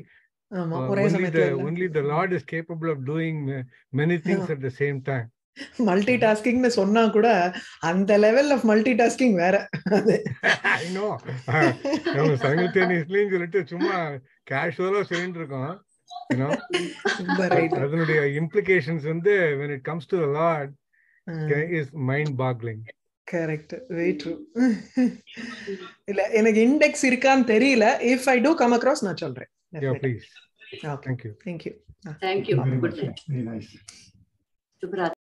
மல்டி டாஸ்கிங்னு uh, சொன்னா கூட அந்த லெவல் ஆஃப் மல்டி டாஸ்கிங் வேற ஐ சொல்லிட்டு சும்மா கேஷுவலா சொல்லிட்டு இருக்கோம் அதனுடைய இம்ப்ளிகேஷன்ஸ் வந்து வெயிட் இல்ல எனக்கு இண்டெக்ஸ் இருக்கான்னு தெரியல if I do come across நான் சொல்றேன் Yeah, please. Okay. Thank you. Thank you. Thank you. Very Good night. Very nice.